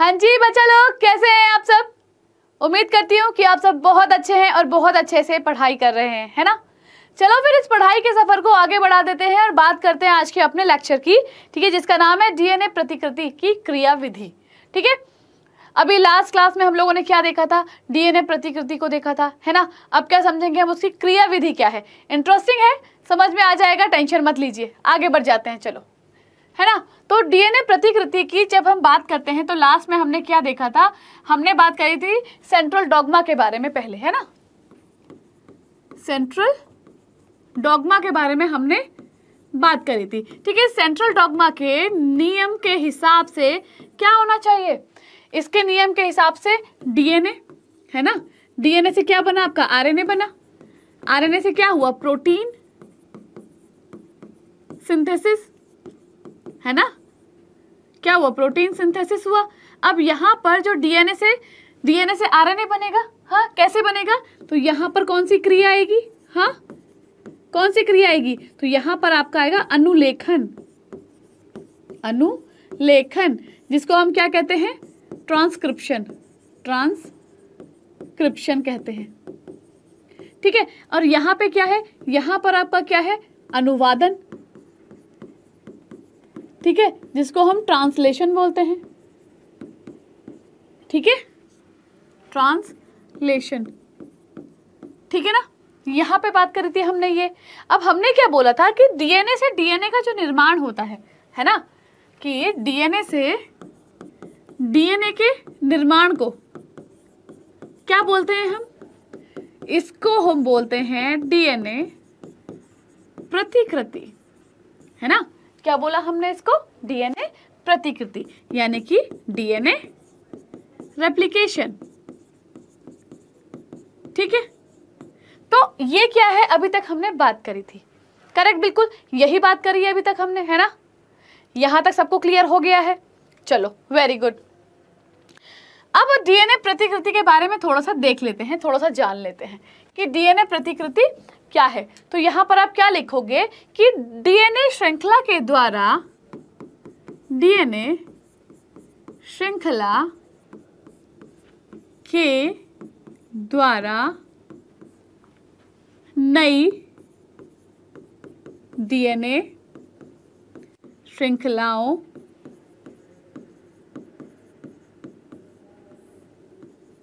हाँ जी बच्चा लोग कैसे हैं आप सब उम्मीद करती हूँ कि आप सब बहुत अच्छे हैं और बहुत अच्छे से पढ़ाई कर रहे हैं है ना चलो फिर इस पढ़ाई के सफर को आगे बढ़ा देते हैं और बात करते हैं आज के अपने लेक्चर की ठीक है जिसका नाम है डीएनए प्रतिकृति की क्रिया विधि ठीक है अभी लास्ट क्लास में हम लोगों ने क्या देखा था डीएनए प्रतिकृति को देखा था है ना अब क्या समझेंगे हम उसकी क्रिया विधि क्या है इंटरेस्टिंग है समझ में आ जाएगा टेंशन मत लीजिए आगे बढ़ जाते हैं चलो है ना तो डीएनए प्रतिकृति की जब हम बात करते हैं तो लास्ट में हमने क्या देखा था हमने बात करी थी सेंट्रल डॉगमा के बारे में पहले है ना सेंट्रल डॉगमा के बारे में हमने बात करी थी ठीक है सेंट्रल डॉगमा के नियम के हिसाब से क्या होना चाहिए इसके नियम के हिसाब से डीएनए है ना डीएनए से क्या बना आपका आरएनए बना आरएनए से क्या हुआ प्रोटीन सिंथेसिस है ना क्या हुआ प्रोटीन सिंथेसिस हुआ अब यहाँ पर जो डीएनए से डीएनए से आरएनए बनेगा हाँ कैसे बनेगा तो यहाँ पर कौन सी क्रिया आएगी हाँ कौन सी क्रिया आएगी तो यहाँ पर आपका आएगा अनुलेखन अनुलेखन जिसको हम क्या कहते हैं ट्रांसक्रिप्शन ट्रांसक्रिप्शन कहते हैं ठीक है और यहाँ पे क्या है यहाँ पर आपका क्या है अनुवादन ठीक है जिसको हम ट्रांसलेशन बोलते हैं ठीक है ट्रांसलेशन ठीक है ना यहां पे बात करी थी हमने ये अब हमने क्या बोला था कि डीएनए से डीएनए का जो निर्माण होता है है ना कि डीएनए से डीएनए के निर्माण को क्या बोलते हैं हम इसको हम बोलते हैं डीएनए प्रतिकृति है ना क्या बोला हमने इसको डीएनए प्रतिकृति यानी कि डीएनए रेप्लिकेशन ठीक है तो ये क्या है अभी तक हमने बात करी थी करेक्ट बिल्कुल यही बात करी है अभी तक हमने है ना यहां तक सबको क्लियर हो गया है चलो वेरी गुड अब डीएनए प्रतिकृति के बारे में थोड़ा सा देख लेते हैं थोड़ा सा जान लेते हैं कि डीएनए प्रतिकृति क्या है तो यहां पर आप क्या लिखोगे कि डीएनए श्रृंखला के द्वारा डीएनए श्रृंखला के द्वारा नई डीएनए श्रृंखलाओं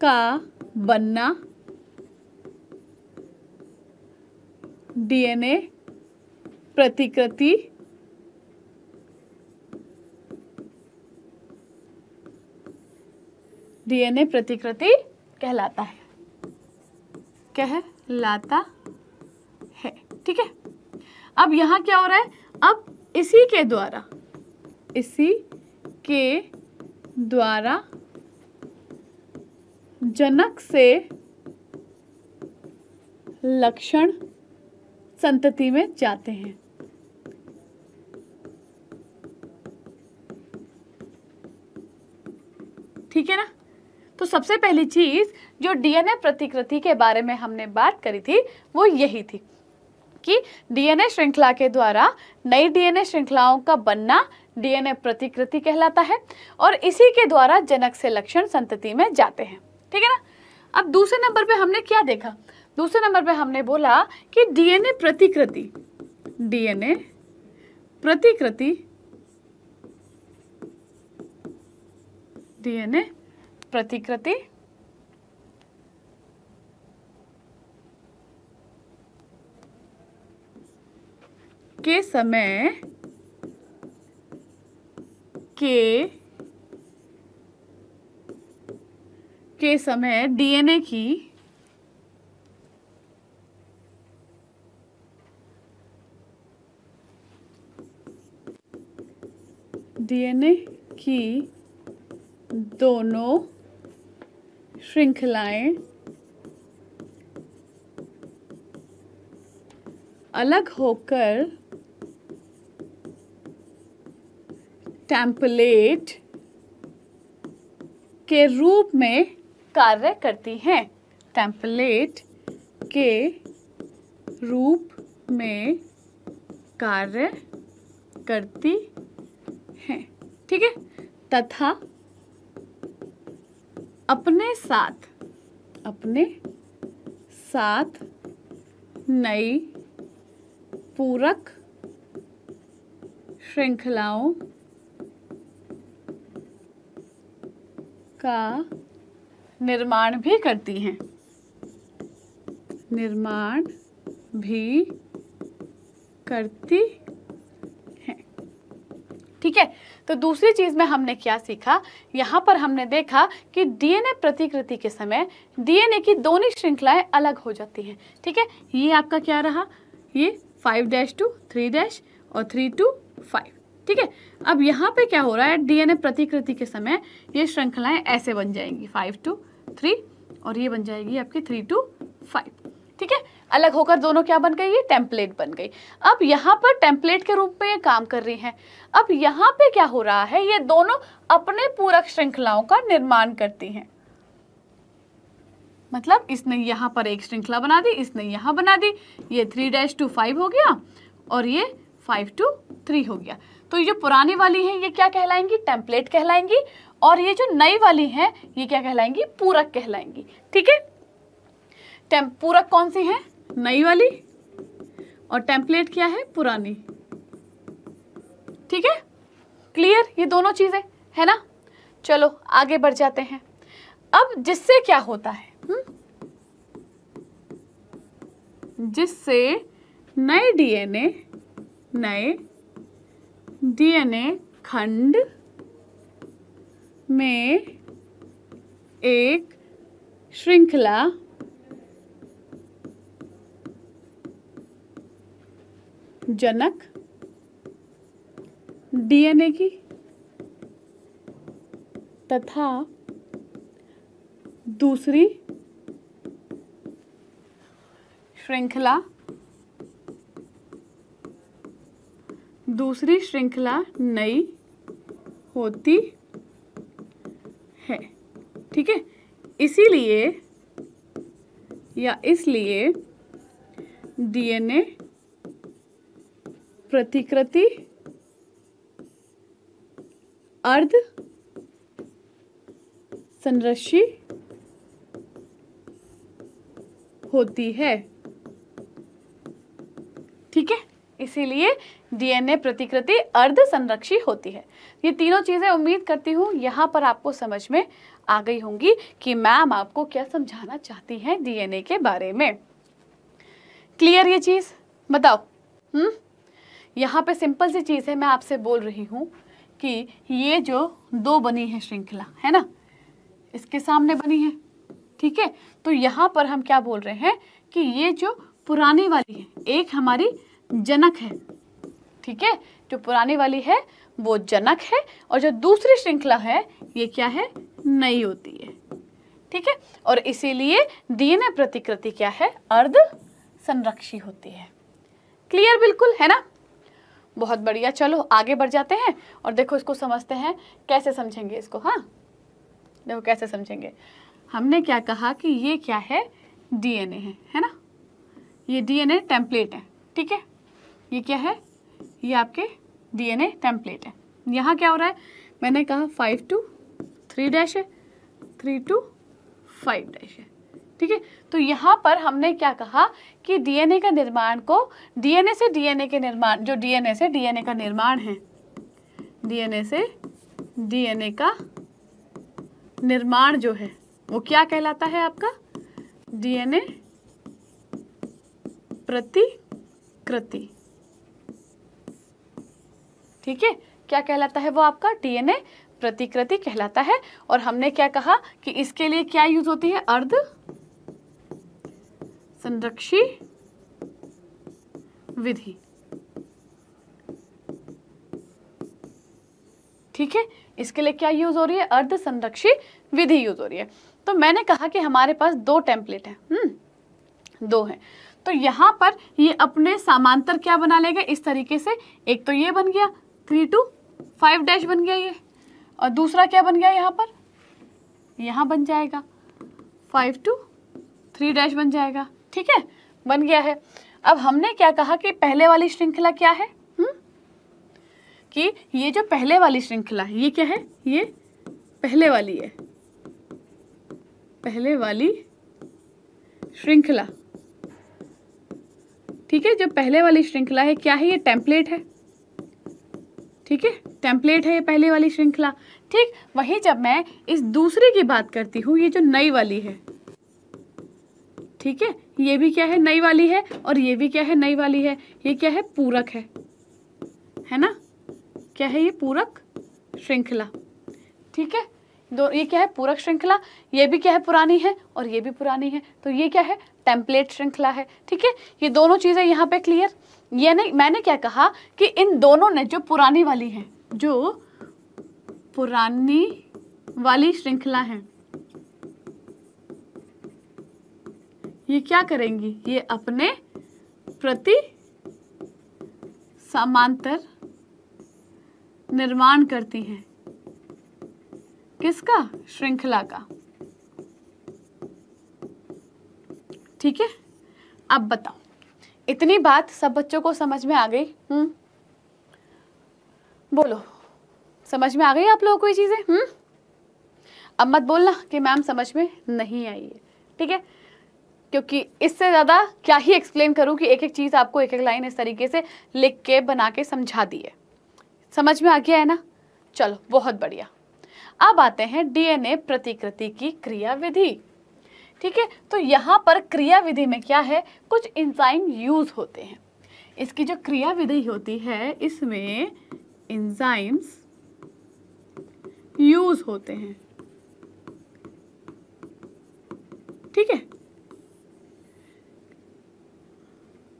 का बनना डीएनए प्रतिकृति डीएनए प्रतिकृति कहलाता है कहलाता है ठीक है अब यहां क्या हो रहा है अब इसी के द्वारा इसी के द्वारा जनक से लक्षण संतति में जाते हैं ठीक है ना तो सबसे पहली चीज जो डीएनए प्रतिकृति के बारे में हमने बात करी थी वो यही थी कि डीएनए श्रृंखला के द्वारा नई डीएनए श्रृंखलाओं का बनना डीएनए प्रतिकृति कहलाता है और इसी के द्वारा जनक से लक्षण संतति में जाते हैं ठीक है ना अब दूसरे नंबर पे हमने क्या देखा दूसरे नंबर पे हमने बोला कि डीएनए प्रतिकृति डीएनए प्रतिकृति डीएनए प्रतिकृति के समय के के समय डीएनए की डीएनए की दोनों श्रृंखलाएं अलग होकर टैंपलेट के रूप में कार्य करती हैं टैंपलेट के रूप में कार्य करती हैं ठीक है तथा अपने साथ अपने साथ नई पूरक श्रृंखलाओं का निर्माण भी करती हैं निर्माण भी करती तो दूसरी चीज़ में हमने क्या सीखा यहाँ पर हमने देखा कि डीएनए प्रतिकृति के समय डीएनए की दोनों श्रृंखलाएं अलग हो जाती हैं ठीक है ये आपका क्या रहा ये five dash two three dash और थ्री टू फाइव ठीक है अब यहाँ पे क्या हो रहा है डीएनए प्रतिकृति के समय ये श्रृंखलाएं ऐसे बन जाएंगी फाइव टू थ्री और ये बन जाएगी आपकी थ्री टू फाइव अलग होकर दोनों क्या बन गई ये टेम्पलेट बन गई अब यहाँ पर टेम्पलेट के रूप में ये काम कर रही हैं अब यहाँ पे क्या हो रहा है ये दोनों अपने पूरक श्रृंखलाओं का निर्माण करती हैं मतलब इसने यहाँ पर एक श्रृंखला बना दी इसने यहाँ बना दी ये थ्री डैश टू फाइव हो गया और ये फाइव टू थ्री हो गया तो ये पुरानी वाली है ये क्या कहलाएंगी टेम्पलेट कहलाएंगी और ये जो नई वाली है ये क्या कहलाएंगी पूरक कहलाएंगी ठीक है पूरक कौन सी है नई वाली और टेम्पलेट क्या है पुरानी ठीक है क्लियर ये दोनों चीज़ें है ना चलो आगे बढ़ जाते हैं अब जिससे क्या होता है हम्म? जिससे नए डीएनए नए डीएनए खंड में एक श्रृंखला जनक डीएनए की तथा दूसरी श्रृंखला दूसरी श्रृंखला नई होती है ठीक है इसीलिए या इसलिए डीएनए प्रतिकृति अर्ध संरक्षि होती है ठीक है इसीलिए डीएनए प्रतिकृति अर्ध संरक्षी होती है ये तीनों चीज़ें उम्मीद करती हूं यहां पर आपको समझ में आ गई होंगी कि मैम आपको क्या समझाना चाहती हैं डीएनए के बारे में क्लियर ये चीज़ बताओ हम्म यहाँ पे सिंपल सी चीज़ है मैं आपसे बोल रही हूँ कि ये जो दो बनी है श्रृंखला है ना इसके सामने बनी है ठीक है तो यहाँ पर हम क्या बोल रहे हैं कि ये जो पुरानी वाली है एक हमारी जनक है ठीक है जो पुरानी वाली है वो जनक है और जो दूसरी श्रृंखला है ये क्या है नई होती है ठीक है और इसीलिए डीएनए प्रतिकृति क्या है अर्ध संरक्षी होती है क्लियर बिल्कुल है ना बहुत बढ़िया चलो आगे बढ़ जाते हैं और देखो इसको समझते हैं कैसे समझेंगे इसको हाँ देखो कैसे समझेंगे हमने क्या कहा कि ये क्या है डीएनए है है ना ये डीएनए टेम्पलेट है ठीक है ये क्या है ये आपके डीएनए टेम्पलेट है यहाँ क्या हो रहा है मैंने कहा फाइव टू थ्री डैश है थ्री टू फाइव डैश है ठीक है तो यहाँ पर हमने क्या कहा कि डीएनए का निर्माण को डीएनए से डीएनए के निर्माण जो डीएनए से डीएनए का निर्माण है डीएनए से डीएनए का निर्माण जो है वो क्या कहलाता है आपका डीएनए प्रतिकृति ठीक है क्या कहलाता है वो आपका डीएनए प्रतिकृति कहलाता है और हमने क्या कहा कि इसके लिए क्या यूज होती है अर्ध संरक्षी विधि ठीक है इसके लिए क्या यूज हो रही है अर्ध संरक्षी विधि यूज हो रही है तो मैंने कहा कि हमारे पास दो टेम्पलेट है हम्म दो है तो यहां पर ये अपने समांतर क्या बना लेगा इस तरीके से एक तो ये बन गया थ्री टू फाइव डैश बन गया ये और दूसरा क्या बन गया यहाँ पर यहां बन जाएगा फाइव टू थ्री डैश बन जाएगा ठीक है बन गया है अब हमने क्या कहा कि पहले वाली श्रृंखला क्या है हुँ? हम्म? कि ये जो पहले वाली श्रृंखला है ये क्या है ये पहले वाली है पहले वाली श्रृंखला ठीक है जो पहले वाली श्रृंखला है क्या है ये टेम्पलेट है ठीक है टेम्पलेट है ये पहले वाली श्रृंखला ठीक वही जब मैं इस दूसरे की बात करती हूँ ये जो नई वाली है ठीक है ये भी क्या है नई वाली है और ये भी क्या है नई वाली है ये क्या है पूरक है है ना क्या है ये पूरक श्रृंखला ठीक है दो ये क्या है पूरक श्रृंखला ये भी क्या है पुरानी है और ये भी पुरानी है तो ये क्या है टेम्पलेट श्रृंखला है ठीक है ये दोनों चीज़ें यहाँ पे क्लियर ये नहीं मैंने क्या कहा कि इन दोनों ने जो पुरानी वाली है जो पुरानी वाली श्रृंखला है ये क्या करेंगी ये अपने प्रति समांतर निर्माण करती हैं किसका श्रृंखला का ठीक है अब बताओ इतनी बात सब बच्चों को समझ में आ गई हम्म बोलो समझ में आ गई आप लोगों को ये चीज़ें हम्म अब मत बोलना कि मैम समझ में नहीं आई है ठीक है क्योंकि इससे ज़्यादा क्या ही एक्सप्लेन करूँ कि एक एक चीज़ आपको एक एक लाइन इस तरीके से लिख के बना के समझा दिए समझ में आ गया है ना चलो बहुत बढ़िया अब आते हैं डीएनए प्रतिकृति की क्रियाविधि ठीक है तो यहाँ पर क्रियाविधि में क्या है कुछ इंजाइम यूज होते हैं इसकी जो क्रियाविधि होती है इसमें इंजाइम्स यूज होते हैं ठीक है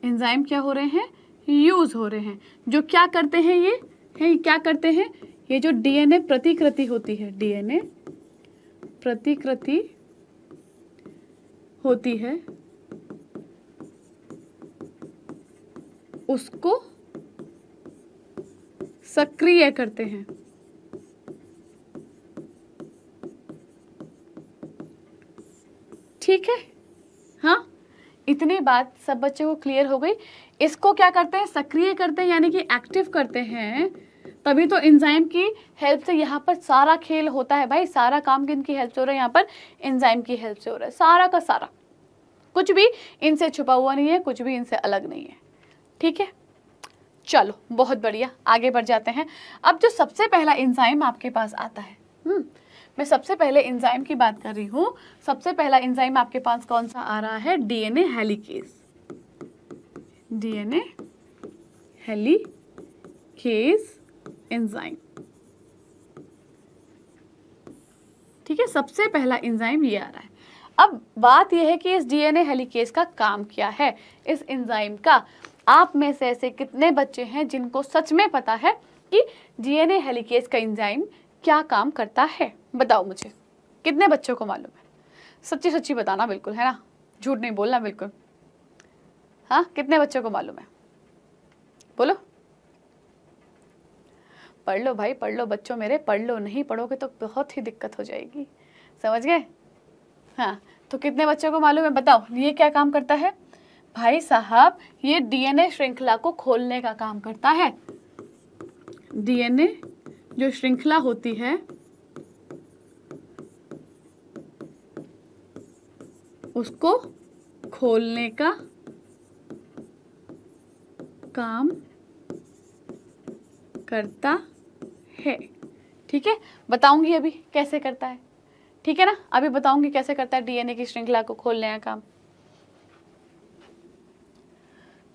एंजाइम क्या हो रहे हैं यूज़ हो रहे हैं जो क्या करते हैं ये है क्या करते हैं ये जो डीएनए प्रतिकृति होती है डीएनए प्रतिकृति होती है उसको सक्रिय करते हैं ठीक है इतनी बात सब बच्चे को क्लियर हो गई इसको क्या करते हैं सक्रिय करते हैं यानी कि एक्टिव करते हैं तभी तो इंजाइम की हेल्प से यहाँ पर सारा खेल होता है भाई सारा काम किन की हेल्प से हो रहा है यहाँ पर इंजाइम की हेल्प से हो रहा है सारा का सारा कुछ भी इनसे छुपा हुआ नहीं है कुछ भी इनसे अलग नहीं है ठीक है चलो बहुत बढ़िया आगे बढ़ जाते हैं अब जो सबसे पहला इंजाइम आपके पास आता है हम्म, मैं सबसे पहले इंजाइम की बात कर रही हूँ सबसे पहला इंजाइम आपके पास कौन सा आ रहा है DNA helicase DNA helicase enzyme ठीक है सबसे पहला एंजाइम ये आ रहा है अब बात यह है कि इस डीएनए हेलिकेज का काम क्या है इस एंजाइम का आप में से ऐसे कितने बच्चे हैं जिनको सच में पता है कि डीएनए हेलिकेज का एंजाइम क्या काम करता है बताओ मुझे कितने बच्चों को मालूम है सच्ची सच्ची बताना बिल्कुल है ना झूठ नहीं बोलना बिल्कुल हाँ कितने बच्चों को मालूम है बोलो पढ़ लो भाई पढ़ लो बच्चों मेरे पढ़ लो नहीं पढ़ोगे तो बहुत ही दिक्कत हो जाएगी समझ गए हाँ तो कितने बच्चों को मालूम है बताओ ये क्या काम करता है भाई साहब ये डीएनए श्रृंखला को खोलने का काम करता है डीएनए जो श्रृंखला होती है उसको खोलने का काम करता है ठीक है बताऊंगी अभी कैसे करता है ठीक है ना अभी बताऊंगी कैसे करता है डीएनए की श्रृंखला को खोलने का काम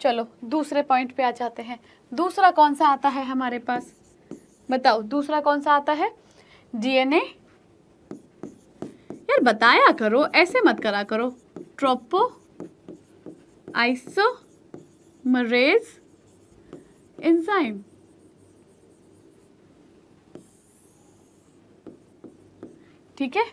चलो दूसरे पॉइंट पे आ जाते हैं दूसरा कौन सा आता है हमारे पास बताओ दूसरा कौन सा आता है डीएनए यार बताया करो ऐसे मत करा करो ट्रोपो आइसो मरेज एंजाइम ठीक है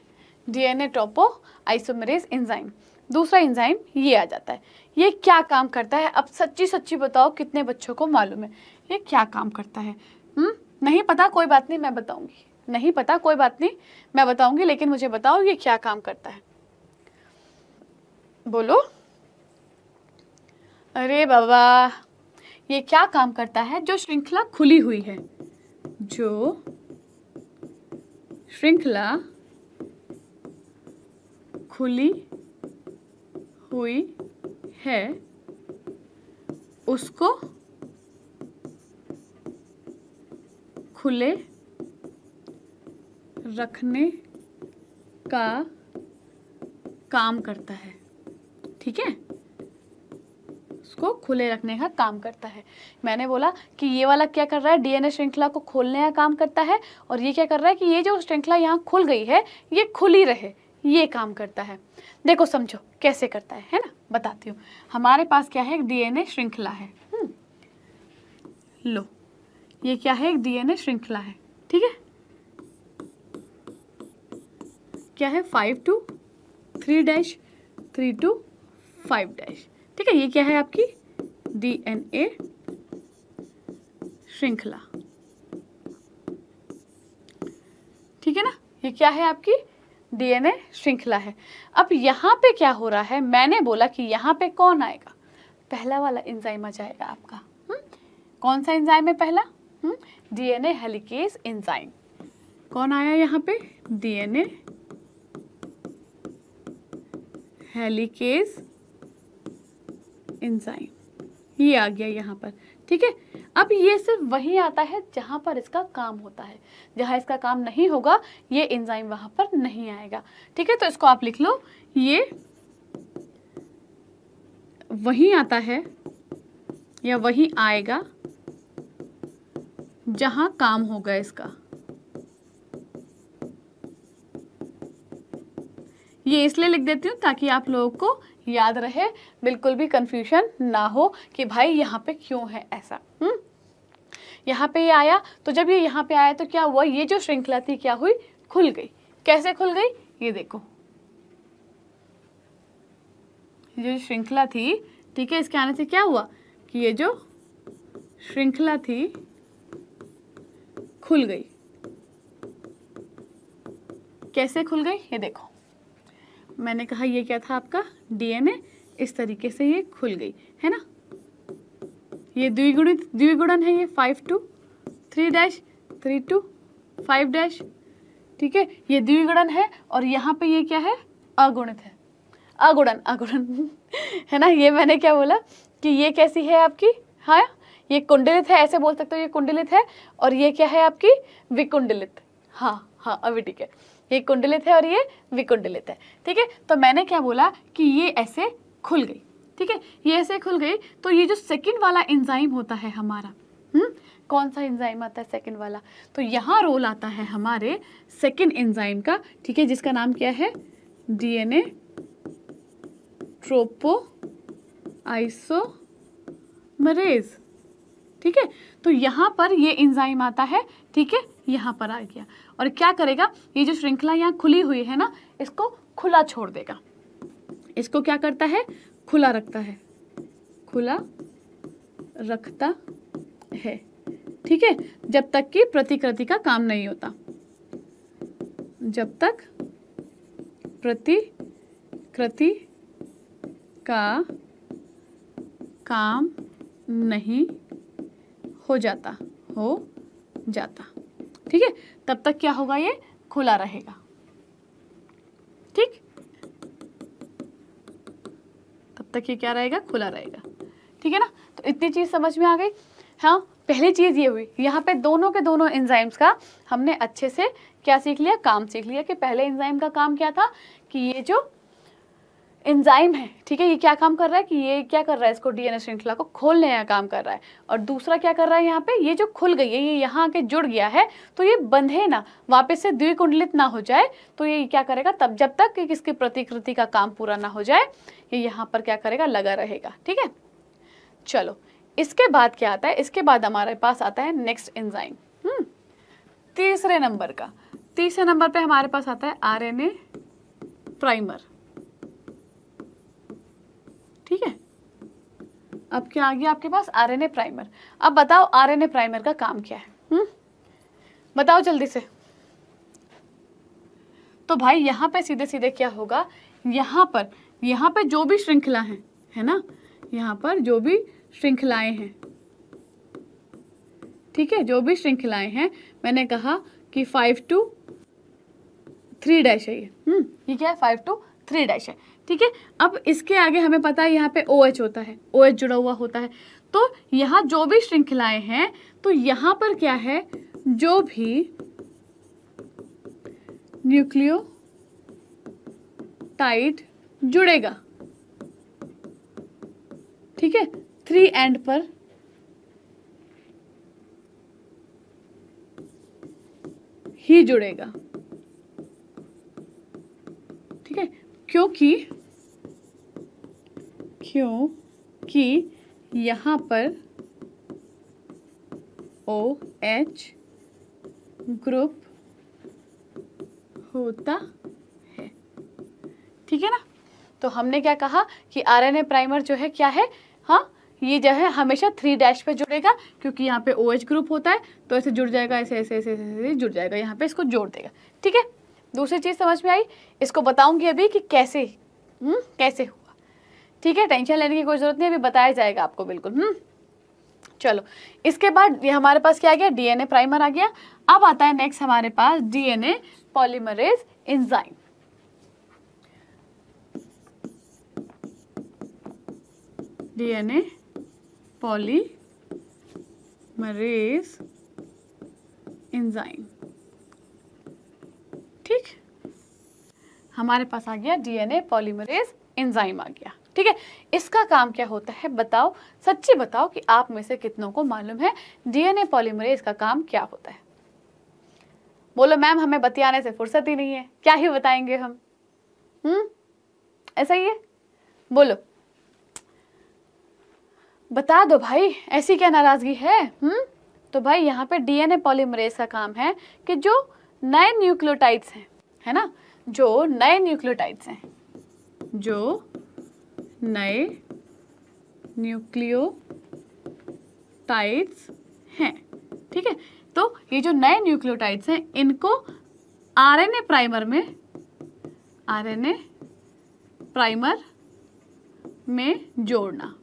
डीएनए ट्रोपो आइसोमरेज एंजाइम दूसरा एंजाइम ये आ जाता है ये क्या काम करता है अब सच्ची सच्ची बताओ कितने बच्चों को मालूम है ये क्या काम करता है हम्म नहीं पता कोई बात नहीं मैं बताऊंगी नहीं पता कोई बात नहीं मैं बताऊंगी लेकिन मुझे बताओ ये क्या काम करता है बोलो अरे बाबा ये क्या काम करता है जो श्रृंखला खुली हुई है जो श्रृंखला खुली हुई है उसको खुले रखने का काम करता है ठीक है उसको खुले रखने का काम करता है मैंने बोला कि ये वाला क्या कर रहा है डीएनए श्रृंखला को खोलने का काम करता है और ये क्या कर रहा है कि ये जो श्रृंखला यहाँ खुल गई है ये खुली रहे ये काम करता है देखो समझो कैसे करता है है ना बताती हूँ हमारे पास क्या है डीएनए श्रृंखला है हम्म। लो ये क्या है एक डीएनए श्रृंखला है ठीक है क्या है five two three dash three two five dash ठीक है ये क्या है आपकी डीएनए श्रृंखला ठीक है ना ये क्या है आपकी डीएनए श्रृंखला है अब यहां पे क्या हो रहा है मैंने बोला कि यहां पे कौन आएगा पहला वाला इंजाइम आ जाएगा आपका हुँ? हम्म? कौन सा इंजाइम है पहला डीएनए हेलिकेज एंजाइम कौन आया यहाँ पे डीएनए हेलिकेज एंजाइम ये आ गया यहाँ पर ठीक है अब ये सिर्फ वही आता है जहाँ पर इसका काम होता है जहाँ इसका काम नहीं होगा ये एंजाइम वहाँ पर नहीं आएगा ठीक है तो इसको आप लिख लो ये वही आता है या वही आएगा जहां काम होगा इसका ये इसलिए लिख देती हूँ ताकि आप लोगों को याद रहे बिल्कुल भी कंफ्यूजन ना हो कि भाई यहाँ पे क्यों है ऐसा हम्म यहाँ पे ये आया तो जब ये यहाँ पे आया तो क्या हुआ ये जो श्रृंखला थी क्या हुई खुल गई कैसे खुल गई ये देखो ये जो श्रृंखला थी ठीक है इसके आने से क्या हुआ कि ये जो श्रृंखला थी खुल गई कैसे खुल गई ये देखो मैंने कहा ये क्या था आपका डीएनए इस तरीके से ये खुल गई है ना ये द्विगुणित द्विगुणन है ये five two three dash three two five dash ठीक है ये द्विगुणन है और यहाँ पे ये क्या है अगुणित है अगुणन अगुणन है ना ये मैंने क्या बोला कि ये कैसी है आपकी हाँ ये कुंडलित है ऐसे बोल सकते हो ये कुंडलित है और ये क्या है आपकी विकुंडलित हाँ हाँ अभी ठीक है ये कुंडलित है और ये विकुंडलित है ठीक है तो मैंने क्या बोला कि ये ऐसे खुल गई ठीक है ये ऐसे खुल गई तो ये जो सेकंड वाला एंजाइम होता है हमारा हुँ? हम्म, कौन सा एंजाइम आता है सेकंड वाला तो यहाँ रोल आता है हमारे सेकंड एंजाइम का ठीक है जिसका नाम क्या है डीएनए ट्रोपो आइसोमरेज़ ठीक है तो यहाँ पर ये इंजाइम आता है ठीक है यहाँ पर आ गया और क्या करेगा ये जो श्रृंखला यहाँ खुली हुई है ना इसको खुला छोड़ देगा इसको क्या करता है खुला रखता है खुला रखता है ठीक है जब तक कि प्रतिकृति का काम नहीं होता जब तक प्रतिकृति का काम नहीं हो जाता हो जाता ठीक है तब तक क्या होगा ये खुला रहेगा ठीक तब तक ये क्या रहेगा खुला रहेगा ठीक है ना तो इतनी चीज़ समझ में आ गई हाँ पहली चीज़ ये हुई यहाँ पे दोनों के दोनों एंजाइम्स का हमने अच्छे से क्या सीख लिया काम सीख लिया कि पहले एंजाइम का काम क्या था कि ये जो एंजाइम है ठीक है ये क्या काम कर रहा है कि ये क्या कर रहा है इसको डीएनए श्रृंखला को खोलने का काम कर रहा है और दूसरा क्या कर रहा है यहाँ पे ये जो खुल गई है ये यहाँ आके जुड़ गया है तो ये बंधे ना वापस से द्विकुंडलित ना हो जाए तो ये क्या करेगा तब जब तक कि किसकी प्रतिकृति का काम पूरा ना हो जाए ये यहाँ पर क्या करेगा लगा रहेगा ठीक है चलो इसके बाद क्या आता है इसके बाद हमारे पास आता है नेक्स्ट एंजाइम हम्म, तीसरे नंबर का तीसरे नंबर पर हमारे पास आता है आर प्राइमर ठीक है अब क्या आ गया आपके पास आरएनए प्राइमर अब बताओ आरएनए प्राइमर का काम क्या है हु? हम्म? बताओ जल्दी से तो भाई यहाँ पे सीधे सीधे क्या होगा यहाँ पर यहाँ पे जो भी श्रृंखला है है ना यहाँ पर जो भी श्रृंखलाएं हैं ठीक है जो भी श्रृंखलाएं हैं मैंने कहा कि फाइव टू थ्री डैश है ये हम्म? ये क्या है फाइव टू थ्री डैश है ठीक है अब इसके आगे हमें पता है यहाँ पे ओ OH होता है ओ OH जुड़ा हुआ होता है तो यहाँ जो भी श्रृंखलाएं हैं तो यहाँ पर क्या है जो भी न्यूक्लियो टाइट जुड़ेगा ठीक है थ्री एंड पर ही जुड़ेगा ठीक है क्योंकि क्यों कि यहाँ पर ओ एच ग्रुप होता है ठीक है ना तो हमने क्या कहा कि आर एन ए प्राइमर जो है क्या है हाँ ये जो है हमेशा थ्री डैश पे जुड़ेगा क्योंकि यहाँ पे ओ OH ग्रुप होता है तो ऐसे जुड़ जाएगा ऐसे ऐसे ऐसे ऐसे, ऐसे जुड़ जाएगा यहाँ पे इसको जोड़ देगा ठीक है दूसरी चीज़ समझ में आई इसको बताऊंगी अभी कि कैसे हुँ? हम्म, कैसे ठीक है टेंशन लेने की कोई ज़रूरत नहीं अभी बताया जाएगा आपको बिल्कुल हम्म चलो इसके बाद ये हमारे पास क्या आ गया डीएनए प्राइमर आ गया अब आता है नेक्स्ट हमारे पास DNA polymerase enzyme DNA polymerase enzyme ठीक हमारे पास आ गया डीएनए पॉलीमरेज एंजाइम आ गया ठीक है इसका काम क्या होता है बताओ सच्ची बताओ कि आप में से कितनों को मालूम है डीएनए पॉलीमरेज इसका काम क्या होता है बोलो मैम हमें बतियाने से फुर्सत ही नहीं है क्या ही बताएंगे हम हम्म ऐसा ही है बोलो बता दो भाई ऐसी क्या नाराजगी है हम्म तो भाई यहाँ पे डीएनए पॉलीमरेज का काम है कि जो नए न्यूक्लियोटाइड्स हैं है ना जो नए न्यूक्लियोटाइड्स हैं जो नए न्यूक्लियोटाइड्स हैं ठीक है तो ये जो नए न्यूक्लियोटाइड्स हैं इनको आरएनए प्राइमर में आरएनए प्राइमर में जोड़ना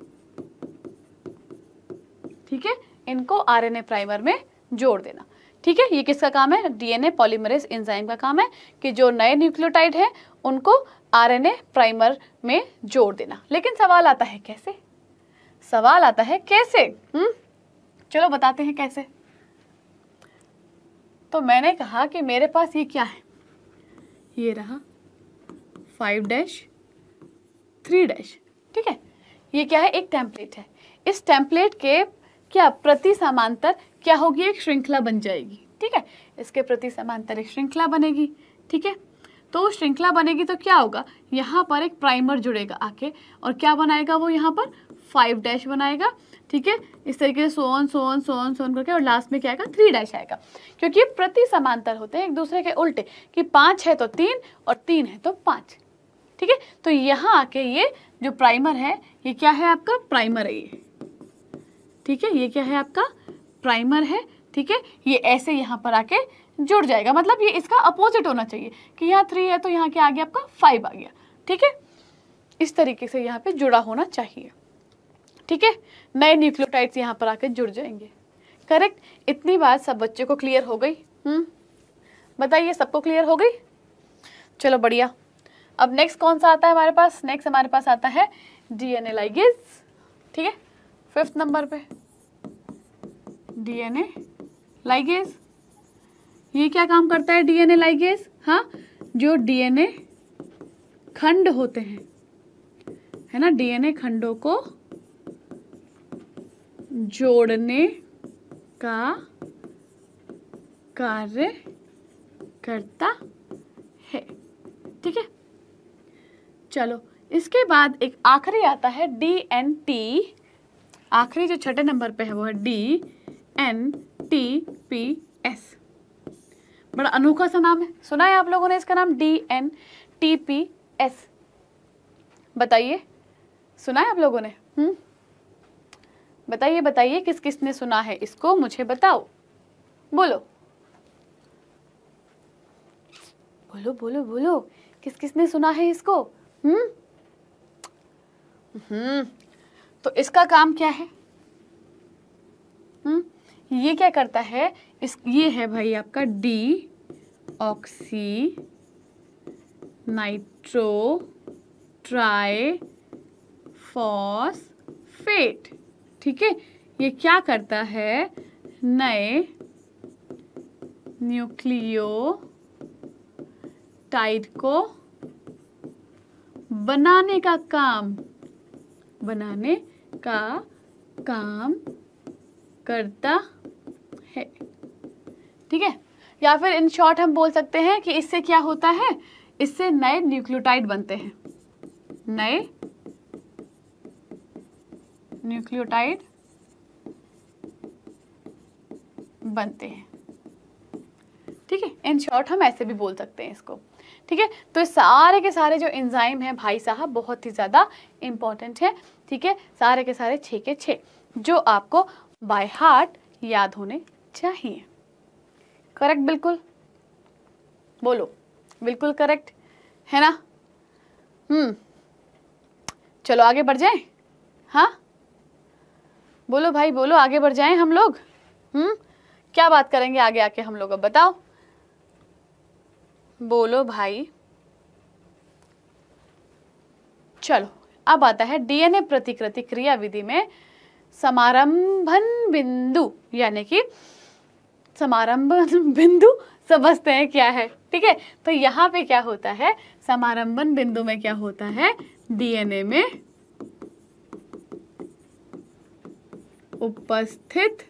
ठीक है इनको आरएनए प्राइमर में जोड़ देना ठीक है ये किसका काम है डीएनए पॉलीमरेज एंजाइम का काम है कि जो नए न्यूक्लियोटाइड है उनको आरएनए प्राइमर में जोड़ देना लेकिन सवाल आता है कैसे सवाल आता है कैसे हम्म चलो बताते हैं कैसे तो मैंने कहा कि मेरे पास ये क्या है ये रहा फाइव डैश थ्री डैश ठीक है ये क्या है एक टेम्पलेट है इस टेम्पलेट के क्या प्रति समांतर क्या होगी एक श्रृंखला बन जाएगी ठीक है इसके प्रति समांतर एक श्रृंखला बनेगी ठीक है तो श्रृंखला बनेगी तो क्या होगा यहाँ पर एक प्राइमर जुड़ेगा आके और क्या बनाएगा वो यहाँ पर फाइव डैश बनाएगा ठीक है इस तरीके से सोन सोन सोन सोन करके और लास्ट में क्या आएगा थ्री डैश आएगा क्योंकि प्रति समांतर होते हैं एक दूसरे के उल्टे कि पाँच है तो तीन और तीन है तो पाँच ठीक है तो यहाँ आके ये जो प्राइमर है ये क्या है आपका प्राइमर है ये ठीक है ये क्या है आपका प्राइमर है ठीक है ये ऐसे यहाँ पर आके जुड़ जाएगा मतलब ये इसका अपोजिट होना चाहिए कि यहाँ थ्री है तो यहाँ क्या आ गया आपका फाइव आ गया ठीक है इस तरीके से यहाँ पे जुड़ा होना चाहिए ठीक है नए न्यूक्लियोटाइड्स यहाँ पर आकर जुड़ जाएंगे करेक्ट इतनी बात सब बच्चे को क्लियर हो गई हम्म? बताइए सबको क्लियर हो गई चलो बढ़िया अब नेक्स्ट कौन सा आता है हमारे पास नेक्स्ट हमारे पास आता है डी लाइगेज ठीक है फिफ्थ नंबर पे डीएनए लाइगेज ये क्या काम करता है डीएनए लाइगेज हाँ जो डीएनए खंड होते हैं है ना डीएनए खंडों को जोड़ने का कार्य करता है ठीक है चलो इसके बाद एक आखिरी आता है डी एन टी आखिरी जो छठे नंबर पे है वो है D N T P S बड़ा अनोखा सा नाम है सुना है आप लोगों ने इसका नाम D N T P S बताइए सुना है आप लोगों ने हम्म बताइए बताइए किस किस ने सुना है इसको मुझे बताओ बोलो बोलो बोलो बोलो किस किस ने सुना है इसको हम्म हम्म तो इसका काम क्या है हम्म ये क्या करता है इस ये है भाई आपका deoxy nitro triphosphate ठीक है ये क्या करता है नए न्यूक्लियो टाइड को बनाने का काम बनाने का काम करता है ठीक है या फिर इन शॉर्ट हम बोल सकते हैं कि इससे क्या होता है इससे नए न्यूक्लियोटाइड बनते हैं नए न्यूक्लियोटाइड बनते हैं ठीक है इन शॉर्ट हम ऐसे भी बोल सकते हैं इसको ठीक है तो सारे के सारे जो एंजाइम हैं भाई साहब बहुत ही ज़्यादा इम्पॉर्टेंट हैं ठीक है सारे के सारे छः के छः जो आपको बाय हार्ट याद होने चाहिए करेक्ट बिल्कुल बोलो बिल्कुल करेक्ट है ना हम्म चलो आगे बढ़ जाएं हाँ बोलो भाई बोलो आगे बढ़ जाएं हम लोग हम्म क्या बात करेंगे आगे आके हम लोग अब बताओ बोलो भाई चलो अब आता है डीएनए प्रतिकृति क्रिया विधि में समारंभन बिंदु यानी कि समारंभ बिंदु समझते हैं क्या है ठीक है तो यहाँ पे क्या होता है समारंभन बिंदु में क्या होता है डीएनए में उपस्थित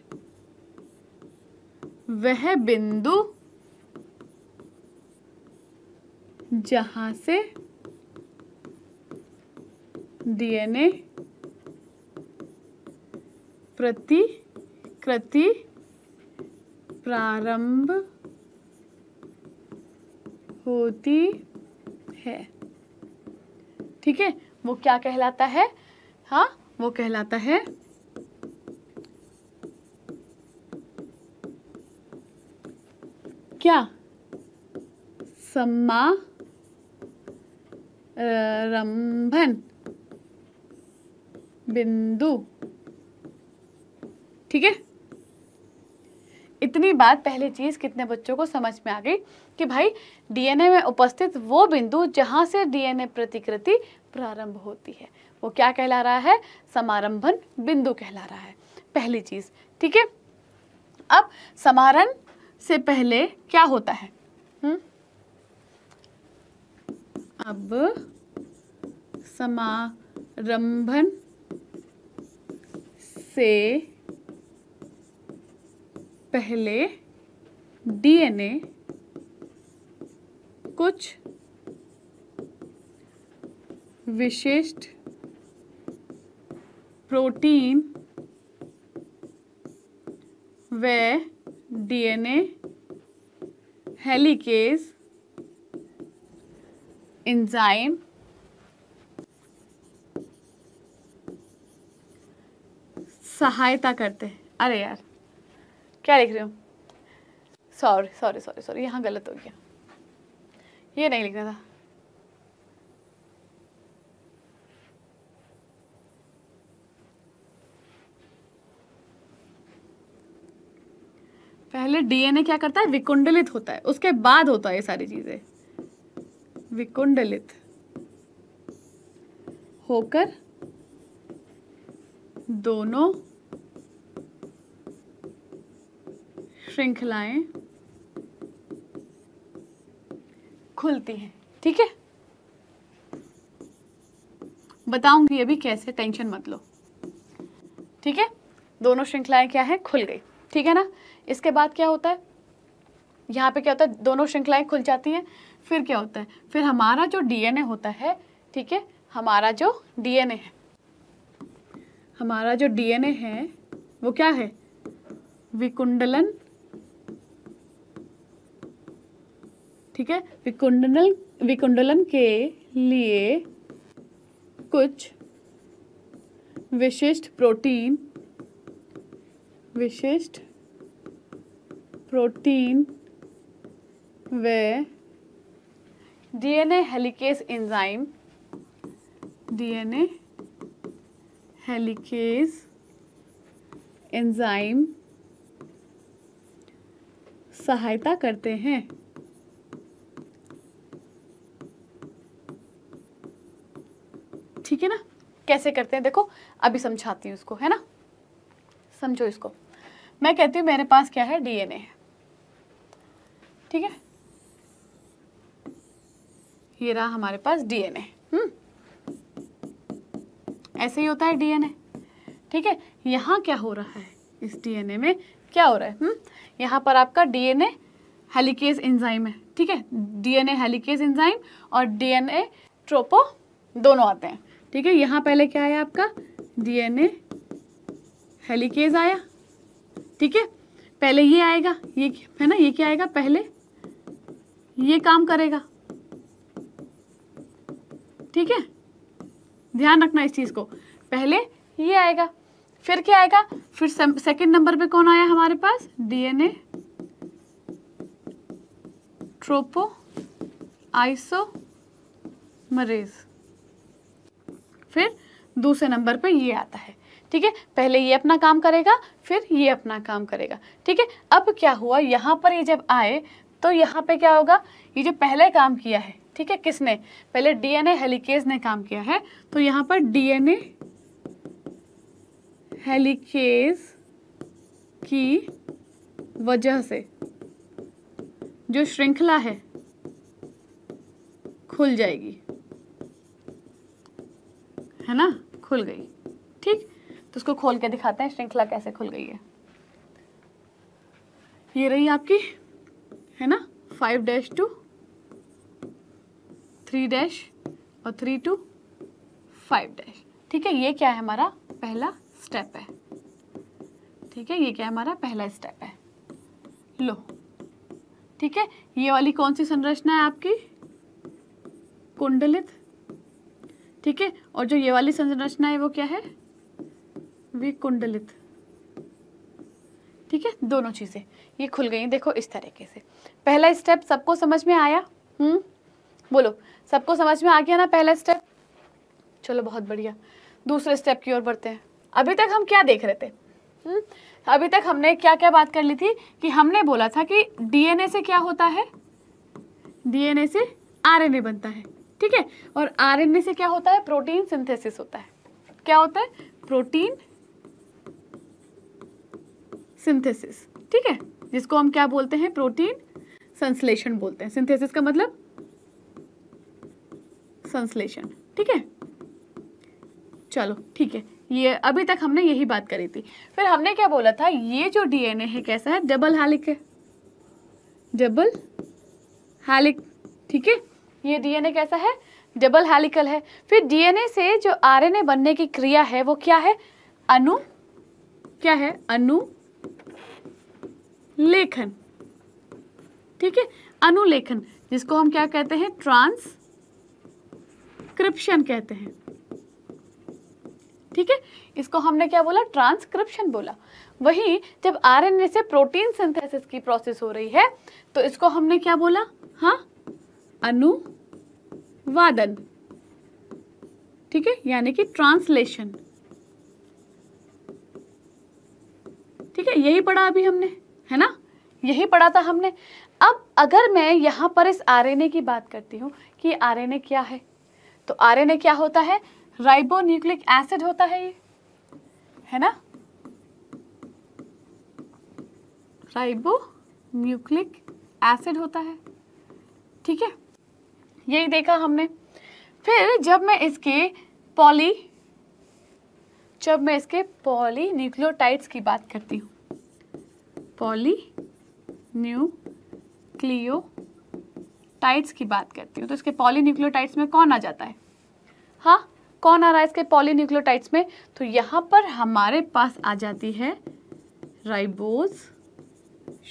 वह बिंदु जहां से डीएनए प्रतिकृति प्रारंभ होती है ठीक है वो क्या कहलाता है हाँ वो कहलाता है क्या सम्मा रंभन बिंदु पहली बात पहली चीज़ कितने बच्चों को समझ में आ गई कि भाई डीएनए में उपस्थित वो बिंदु जहाँ से डीएनए प्रतिकृति प्रारंभ होती है वो क्या कहला रहा है समारंभन बिंदु कहला रहा है पहली चीज़ ठीक है अब समारण से पहले क्या होता है हुँ? हम्म? अब समारंभन से पहले डीएनए कुछ विशिष्ट प्रोटीन व डीएनए हेलिकेज इंजाइम सहायता करते हैं अरे यार क्या लिख रहे हो सॉरी सॉरी सॉरी सॉरी यहाँ गलत हो गया ये नहीं लिखना था पहले डीएनए क्या करता है विकुंडलित होता है उसके बाद होता है ये सारी चीजें विकुंडलित होकर दोनों श्रृंखलाएं खुलती हैं ठीक है बताऊंगी अभी कैसे टेंशन मत लो ठीक है दोनों श्रृंखलाएं क्या है खुल गई ठीक है ना इसके बाद क्या होता है यहाँ पे क्या होता है दोनों श्रृंखलाएं खुल जाती हैं फिर क्या होता है फिर हमारा जो डीएनए होता है ठीक है हमारा जो डीएनए है हमारा जो डीएनए है वो क्या है विकुंडलन ठीक है विकुंडल विकुंडलन के लिए कुछ विशिष्ट प्रोटीन विशिष्ट प्रोटीन व DNA helicase enzyme DNA helicase enzyme सहायता करते हैं कैसे करते हैं देखो अभी समझाती हूँ उसको है ना समझो इसको मैं कहती हूँ मेरे पास क्या है डीएनए है ठीक है ये रहा हमारे पास डीएनए हम्म ऐसे ही होता है डीएनए ठीक है यहाँ क्या हो रहा है इस डीएनए में क्या हो रहा है हम्म यहाँ पर आपका डीएनए हेलिकेज एंजाइम है ठीक है डीएनए हेलिकेज एंजाइम और डीएनए ट्रोपो दोनों आते हैं ठीक है यहाँ पहले क्या आया आपका डीएनए हेलिकेज आया ठीक है पहले ये आएगा ये है ना ये क्या आएगा पहले ये काम करेगा ठीक है ध्यान रखना इस चीज़ को पहले ये आएगा फिर क्या आएगा फिर सेकंड नंबर पे कौन आया हमारे पास डीएनए ट्रोपो आइसो मरेज़ फिर दूसरे नंबर पर ये आता है ठीक है पहले ये अपना काम करेगा फिर ये अपना काम करेगा ठीक है अब क्या हुआ यहाँ पर ये जब आए तो यहाँ पे क्या होगा ये जो पहले काम किया है ठीक है किसने पहले डीएनए हेलिकेज ने काम किया है तो यहाँ पर डीएनए हेलिकेज की वजह से जो श्रृंखला है खुल जाएगी है ना खुल गई ठीक तो उसको खोल के दिखाते हैं श्रृंखला कैसे खुल गई है ये रही आपकी है ना five dash two three dash और थ्री टू फाइव डैश ठीक है ये क्या है हमारा पहला स्टेप है ठीक है ये क्या है हमारा पहला स्टेप है लो ठीक है ये वाली कौन सी संरचना है आपकी कुंडलित ठीक है और जो ये वाली संरचना है वो क्या है विकुंडलित ठीक है दोनों चीज़ें ये खुल गई देखो इस तरीके से पहला स्टेप सबको समझ में आया हम्म बोलो सबको समझ में आ गया ना पहला स्टेप चलो बहुत बढ़िया दूसरे स्टेप की ओर बढ़ते हैं अभी तक हम क्या देख रहे थे हुँ? हम्म? अभी तक हमने क्या क्या बात कर ली थी कि हमने बोला था कि डीएनए से क्या होता है डीएनए से आरएनए बनता है ठीक है और आरएनए से क्या होता है प्रोटीन सिंथेसिस होता है क्या होता है प्रोटीन सिंथेसिस ठीक है जिसको हम क्या बोलते हैं प्रोटीन संश्लेषण बोलते हैं सिंथेसिस का मतलब संश्लेषण ठीक है चलो ठीक है ये अभी तक हमने यही बात करी थी फिर हमने क्या बोला था ये जो डीएनए है कैसा है डबल हालिक है डबल हालिक ठीक है ये डीएनए कैसा है डबल हेलिकल है फिर डीएनए से जो आरएनए बनने की क्रिया है वो क्या है अनु क्या है अनु लेखन ठीक है अनुलेखन जिसको हम क्या कहते हैं ट्रांसक्रिप्शन कहते हैं ठीक है इसको हमने क्या बोला ट्रांसक्रिप्शन बोला वही जब आरएनए से प्रोटीन सिंथेसिस की प्रोसेस हो रही है तो इसको हमने क्या बोला हाँ अनु वादन ठीक है यानी कि ट्रांसलेशन ठीक है यही पढ़ा अभी हमने है ना यही पढ़ा था हमने अब अगर मैं यहां पर इस आरएनए की बात करती हूं कि आरएनए क्या है तो आरएनए क्या होता है राइबो न्यूक्लिक एसिड होता है ये है ना राइबो न्यूक्लिक एसिड होता है ठीक है यही देखा हमने फिर जब मैं इसके पॉली जब मैं इसके पॉली न्यूक्लियोटाइड्स की बात करती हूँ पॉली न्यू क्लियोटाइड्स की बात करती हूँ तो इसके पॉली न्यूक्लियोटाइड्स में कौन आ जाता है हाँ कौन आ रहा है इसके पॉली न्यूक्लियोटाइड्स में तो यहाँ पर हमारे पास आ जाती है राइबोज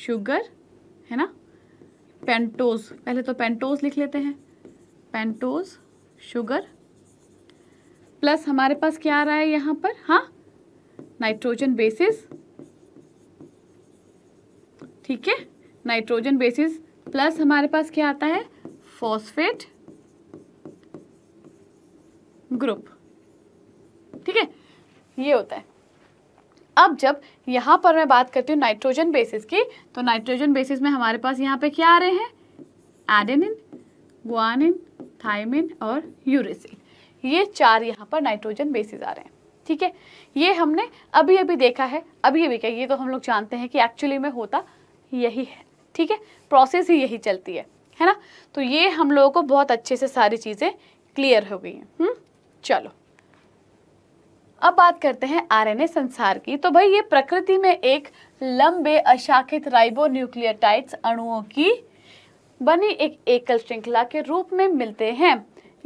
शुगर है ना पेंटोज पहले तो पेंटोज लिख लेते हैं पेंटोज शुगर प्लस हमारे पास क्या आ रहा है यहाँ पर हाँ नाइट्रोजन बेसिस ठीक है नाइट्रोजन बेसिस प्लस हमारे पास क्या आता है फॉस्फेट ग्रुप ठीक है ये होता है अब जब यहाँ पर मैं बात करती हूँ नाइट्रोजन बेसिस की तो नाइट्रोजन बेसिस में हमारे पास यहाँ पे क्या आ रहे हैं एडेनिन गुआनिन थायमिन और यूरिसिल ये चार यहाँ पर नाइट्रोजन बेसिस आ रहे हैं ठीक है ये हमने अभी अभी देखा है अभी अभी क्या ये तो हम लोग जानते हैं कि एक्चुअली में होता यही है ठीक है प्रोसेस ही यही चलती है है ना तो ये हम लोगों को बहुत अच्छे से सारी चीज़ें क्लियर हो गई हैं हम्म? चलो अब बात करते हैं आरएनए संसार की तो भाई ये प्रकृति में एक लंबे अशाखित राइबो अणुओं की बनी एक एकल श्रृंखला के रूप में मिलते हैं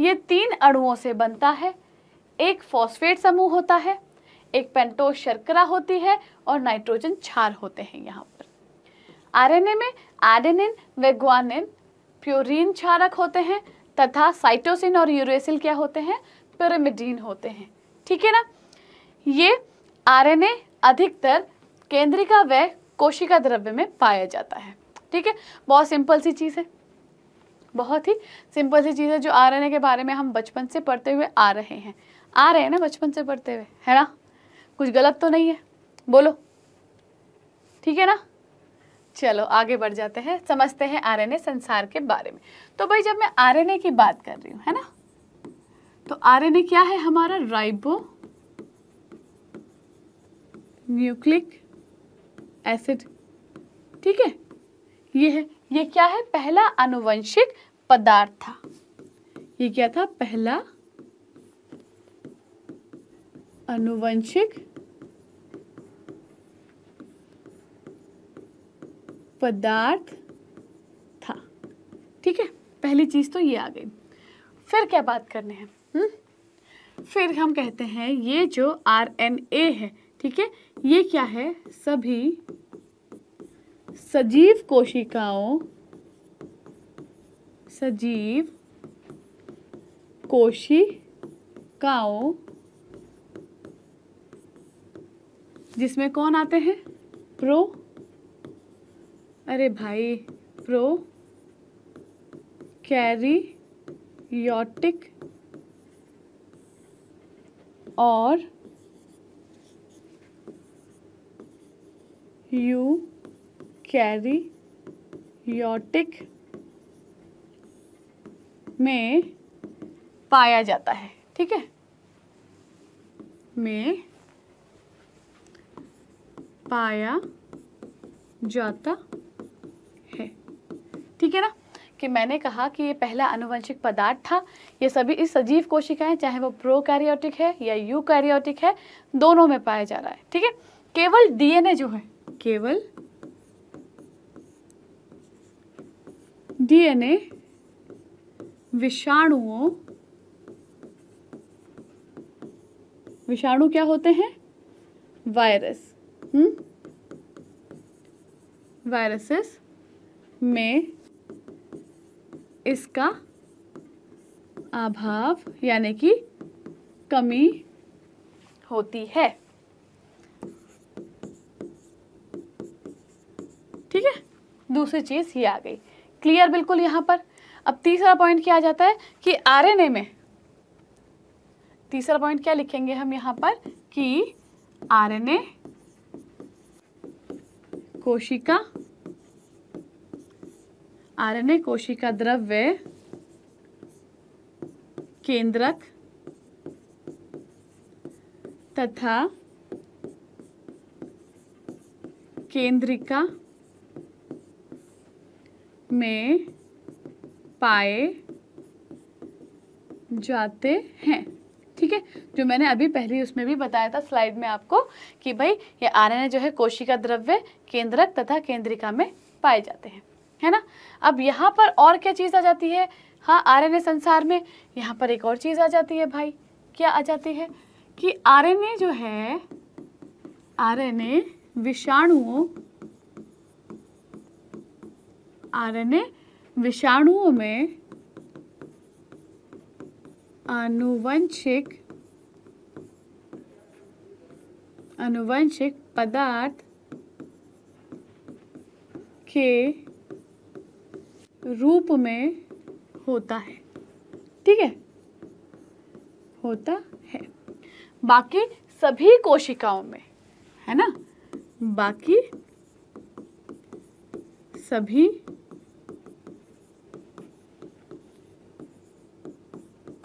ये तीन अणुओं से बनता है एक फॉस्फेट समूह होता है एक पेंटो शर्करा होती है और नाइट्रोजन छार होते हैं यहाँ पर आरएनए में एडेनिन व प्योरिन प्योरीन क्षारक होते हैं तथा साइटोसिन और यूरेसिल क्या होते हैं पिरिमिडीन होते हैं ठीक है ना ये आरएनए अधिकतर केंद्रिका व कोशिका द्रव्य में पाया जाता है ठीक है बहुत सिंपल सी चीज़ है बहुत ही सिंपल सी चीज़ है जो आर के बारे में हम बचपन से पढ़ते हुए आ रहे हैं आ रहे हैं ना बचपन से पढ़ते हुए है ना कुछ गलत तो नहीं है बोलो ठीक है ना चलो आगे बढ़ जाते हैं समझते हैं आर संसार के बारे में तो भाई जब मैं आर की बात कर रही हूँ है ना तो आर क्या है हमारा राइबो न्यूक्लिक एसिड ठीक है ये ये क्या है पहला अनुवंशिक पदार्थ था ये क्या था पहला अनुवंशिक पदार्थ था ठीक है पहली चीज तो ये आ गई फिर क्या बात करने हैं हम्म? फिर हम कहते हैं ये जो आरएनए है ठीक है ये क्या है सभी सजीव कोशिकाओं सजीव कोशिकाओं जिसमें कौन आते हैं प्रो अरे भाई प्रो योटिक और यू कैरियोटिक में पाया जाता है ठीक है में पाया जाता है ठीक है ना कि मैंने कहा कि ये पहला अनुवंशिक पदार्थ था ये सभी इस सजीव कोशिकाएं चाहे वो प्रोकैरियोटिक है या यूकैरियोटिक है दोनों में पाया जा रहा है ठीक है केवल डीएनए जो है केवल डीएनए विषाणुओं विषाणु क्या होते हैं वायरस हम्म वायरसेस में इसका अभाव यानी कि कमी होती है ठीक है दूसरी चीज़ ये आ गई क्लियर बिल्कुल यहाँ पर अब तीसरा पॉइंट क्या आ जाता है कि आरएनए में तीसरा पॉइंट क्या लिखेंगे हम यहाँ पर कि आरएनए कोशिका आरएनए कोशिका द्रव्य केंद्रक तथा केंद्रिका में पाए जाते हैं ठीक है जो मैंने अभी पहले उसमें भी बताया था स्लाइड में आपको कि भाई ये आरएनए जो है कोशिका द्रव्य केंद्रक तथा केंद्रिका में पाए जाते हैं है ना अब यहाँ पर और क्या चीज़ आ जाती है हाँ आरएनए संसार में यहाँ पर एक और चीज़ आ जाती है भाई क्या आ जाती है कि आरएनए जो है आरएनए विषाणुओं आरएनए विषाणुओं में अनुवंशिक अनुवंशिक पदार्थ के रूप में होता है ठीक है होता है बाकी सभी कोशिकाओं में है ना बाकी सभी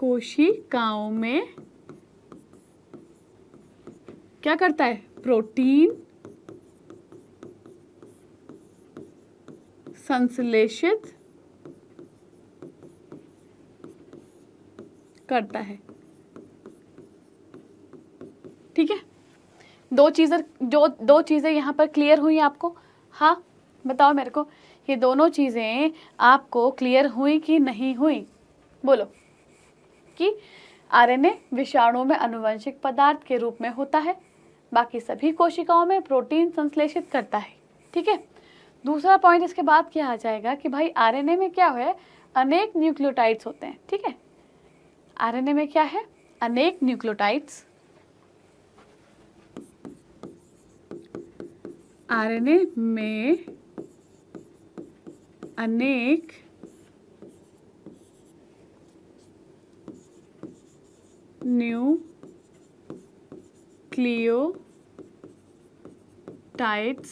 कोशिकाओं में क्या करता है प्रोटीन संश्लेषित करता है ठीक है दो चीज़ें जो दो चीज़ें यहां पर क्लियर हुई आपको हाँ बताओ मेरे को ये दोनों चीज़ें आपको क्लियर हुई कि नहीं हुई बोलो कि आरएनए विषाणु में अनुवंशिक पदार्थ के रूप में होता है बाकी सभी कोशिकाओं में प्रोटीन संश्लेषित करता है ठीक है दूसरा पॉइंट इसके बाद क्या आ जाएगा कि भाई आरएनए में क्या है अनेक न्यूक्लियोटाइड्स होते हैं ठीक है आरएनए में क्या है अनेक न्यूक्लियोटाइड्स आरएनए में अनेक न्यू क्लियो टाइट्स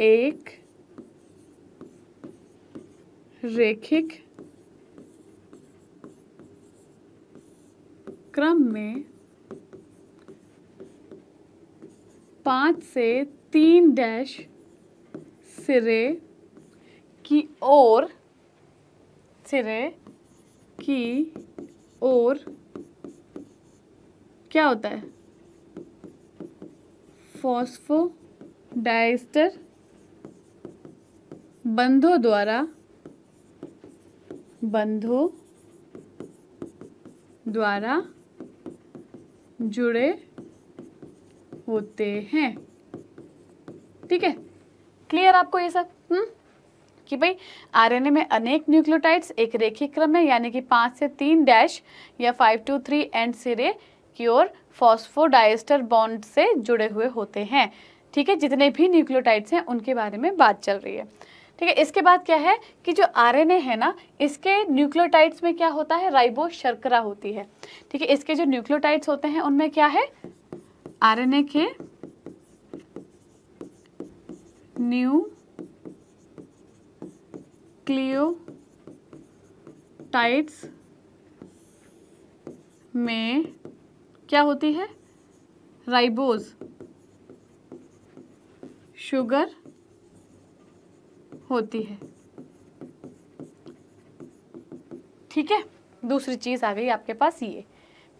एक रेखिक क्रम में पाँच से तीन डैश सिरे की ओर सिरे की और क्या होता है फॉस्फो डाइस्टर बंधों द्वारा बंधों द्वारा जुड़े होते हैं ठीक है क्लियर आपको ये सब हम्म कि भाई आरएनए में अनेक न्यूक्लियोटाइड्स एक रेखी क्रम में यानी कि पाँच से तीन डैश या फाइव टू थ्री एंड सिरे की ओर फॉस्फोडाइस्टर बॉन्ड से जुड़े हुए होते हैं ठीक है जितने भी न्यूक्लियोटाइड्स हैं उनके बारे में बात चल रही है ठीक है इसके बाद क्या है कि जो आरएनए है ना इसके न्यूक्लियोटाइड्स में क्या होता है राइबो शर्करा होती है ठीक है इसके जो न्यूक्लियोटाइड्स होते हैं उनमें क्या है आरएनए के न्यू न्यूक्लियोटाइड्स में क्या होती है राइबोज शुगर होती है ठीक है दूसरी चीज़ आ गई आपके पास ये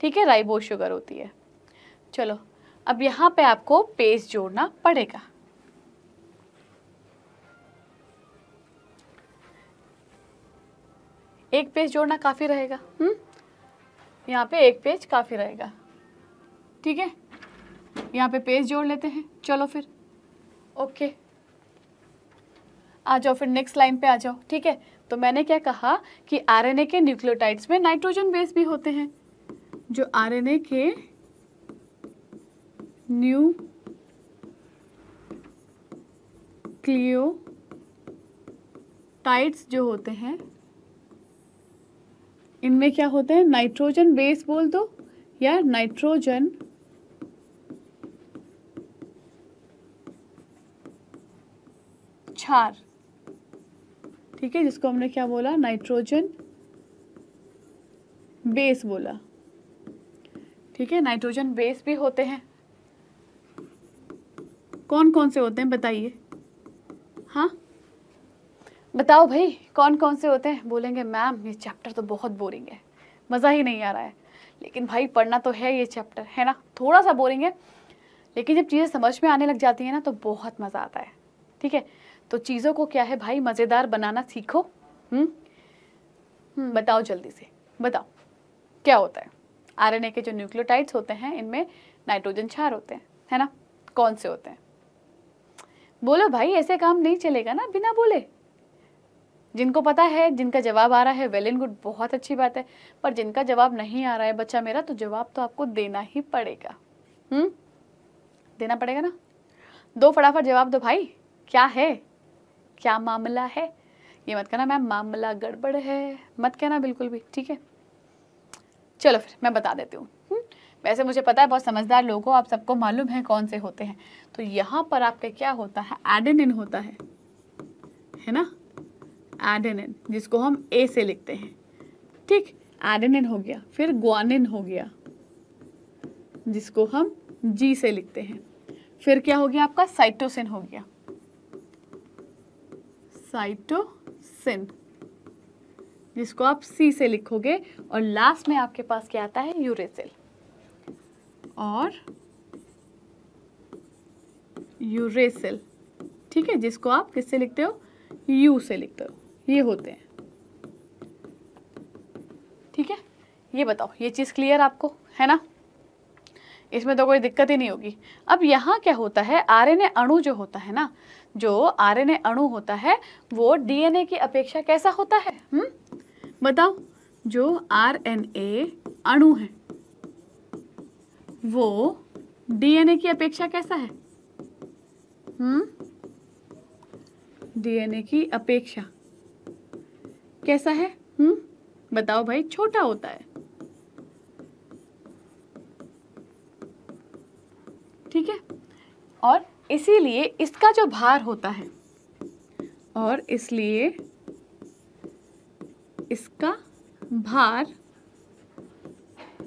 ठीक है राइबोज शुगर होती है चलो अब यहाँ पे आपको पेज जोड़ना पड़ेगा एक पेज जोड़ना काफ़ी रहेगा हम्म? यहाँ पे एक पेज काफ़ी रहेगा ठीक है यहाँ पे पेज जोड़ लेते हैं चलो फिर ओके आ जाओ फिर नेक्स्ट लाइन पे आ जाओ ठीक है तो मैंने क्या कहा कि आरएनए के न्यूक्लियोटाइड्स में नाइट्रोजन बेस भी होते हैं जो आरएनए के न्यू टाइट्स जो होते हैं इनमें क्या होते हैं नाइट्रोजन बेस बोल दो या नाइट्रोजन छार ठीक है जिसको हमने क्या बोला नाइट्रोजन बेस बोला ठीक है नाइट्रोजन बेस भी होते हैं कौन कौन से होते हैं बताइए हाँ बताओ भाई कौन कौन से होते हैं बोलेंगे मैम ये चैप्टर तो बहुत बोरिंग है मज़ा ही नहीं आ रहा है लेकिन भाई पढ़ना तो है ये चैप्टर है ना थोड़ा सा बोरिंग है लेकिन जब चीज़ें समझ में आने लग जाती हैं ना तो बहुत मज़ा आता है ठीक है तो चीज़ों को क्या है भाई मज़ेदार बनाना सीखो हम्म, हम्म बताओ जल्दी से बताओ क्या होता है आर के जो न्यूक्लियोटाइड्स होते हैं इनमें नाइट्रोजन छार होते हैं है ना कौन से होते हैं बोलो भाई ऐसे काम नहीं चलेगा ना बिना बोले जिनको पता है जिनका जवाब आ रहा है वेल एंड गुड बहुत अच्छी बात है पर जिनका जवाब नहीं आ रहा है बच्चा मेरा तो जवाब तो आपको देना ही पड़ेगा हम्म देना पड़ेगा ना दो फटाफट जवाब दो भाई क्या है क्या मामला है ये मत कहना मैम मामला गड़बड़ है मत कहना बिल्कुल भी ठीक है चलो फिर मैं बता देती हूँ हम्म? वैसे मुझे पता है बहुत समझदार लोग हो आप सबको मालूम है कौन से होते हैं तो यहाँ पर आपके क्या होता है एडेनिन होता है है ना एडेनिन जिसको हम ए से लिखते हैं ठीक एडेनिन हो गया फिर ग्वानिन हो गया जिसको हम जी से लिखते हैं फिर क्या हो गया आपका साइटोसिन हो गया साइटोसिन जिसको आप सी से लिखोगे और लास्ट में आपके पास क्या आता है यूरेसिल और यूरेसिल ठीक है जिसको आप किससे लिखते हो यू से लिखते हो ये होते हैं ठीक है ये बताओ ये चीज़ क्लियर आपको है ना इसमें तो कोई दिक्कत ही नहीं होगी अब यहाँ क्या होता है आरएनए अणु जो होता है ना जो आरएनए अणु होता है वो डीएनए की अपेक्षा कैसा होता है हम्म बताओ जो आरएनए अणु है वो डीएनए की अपेक्षा कैसा है हम्म डीएनए की अपेक्षा कैसा है हम्म बताओ भाई छोटा होता है ठीक है और इसीलिए इसका जो भार होता है और इसलिए इसका भार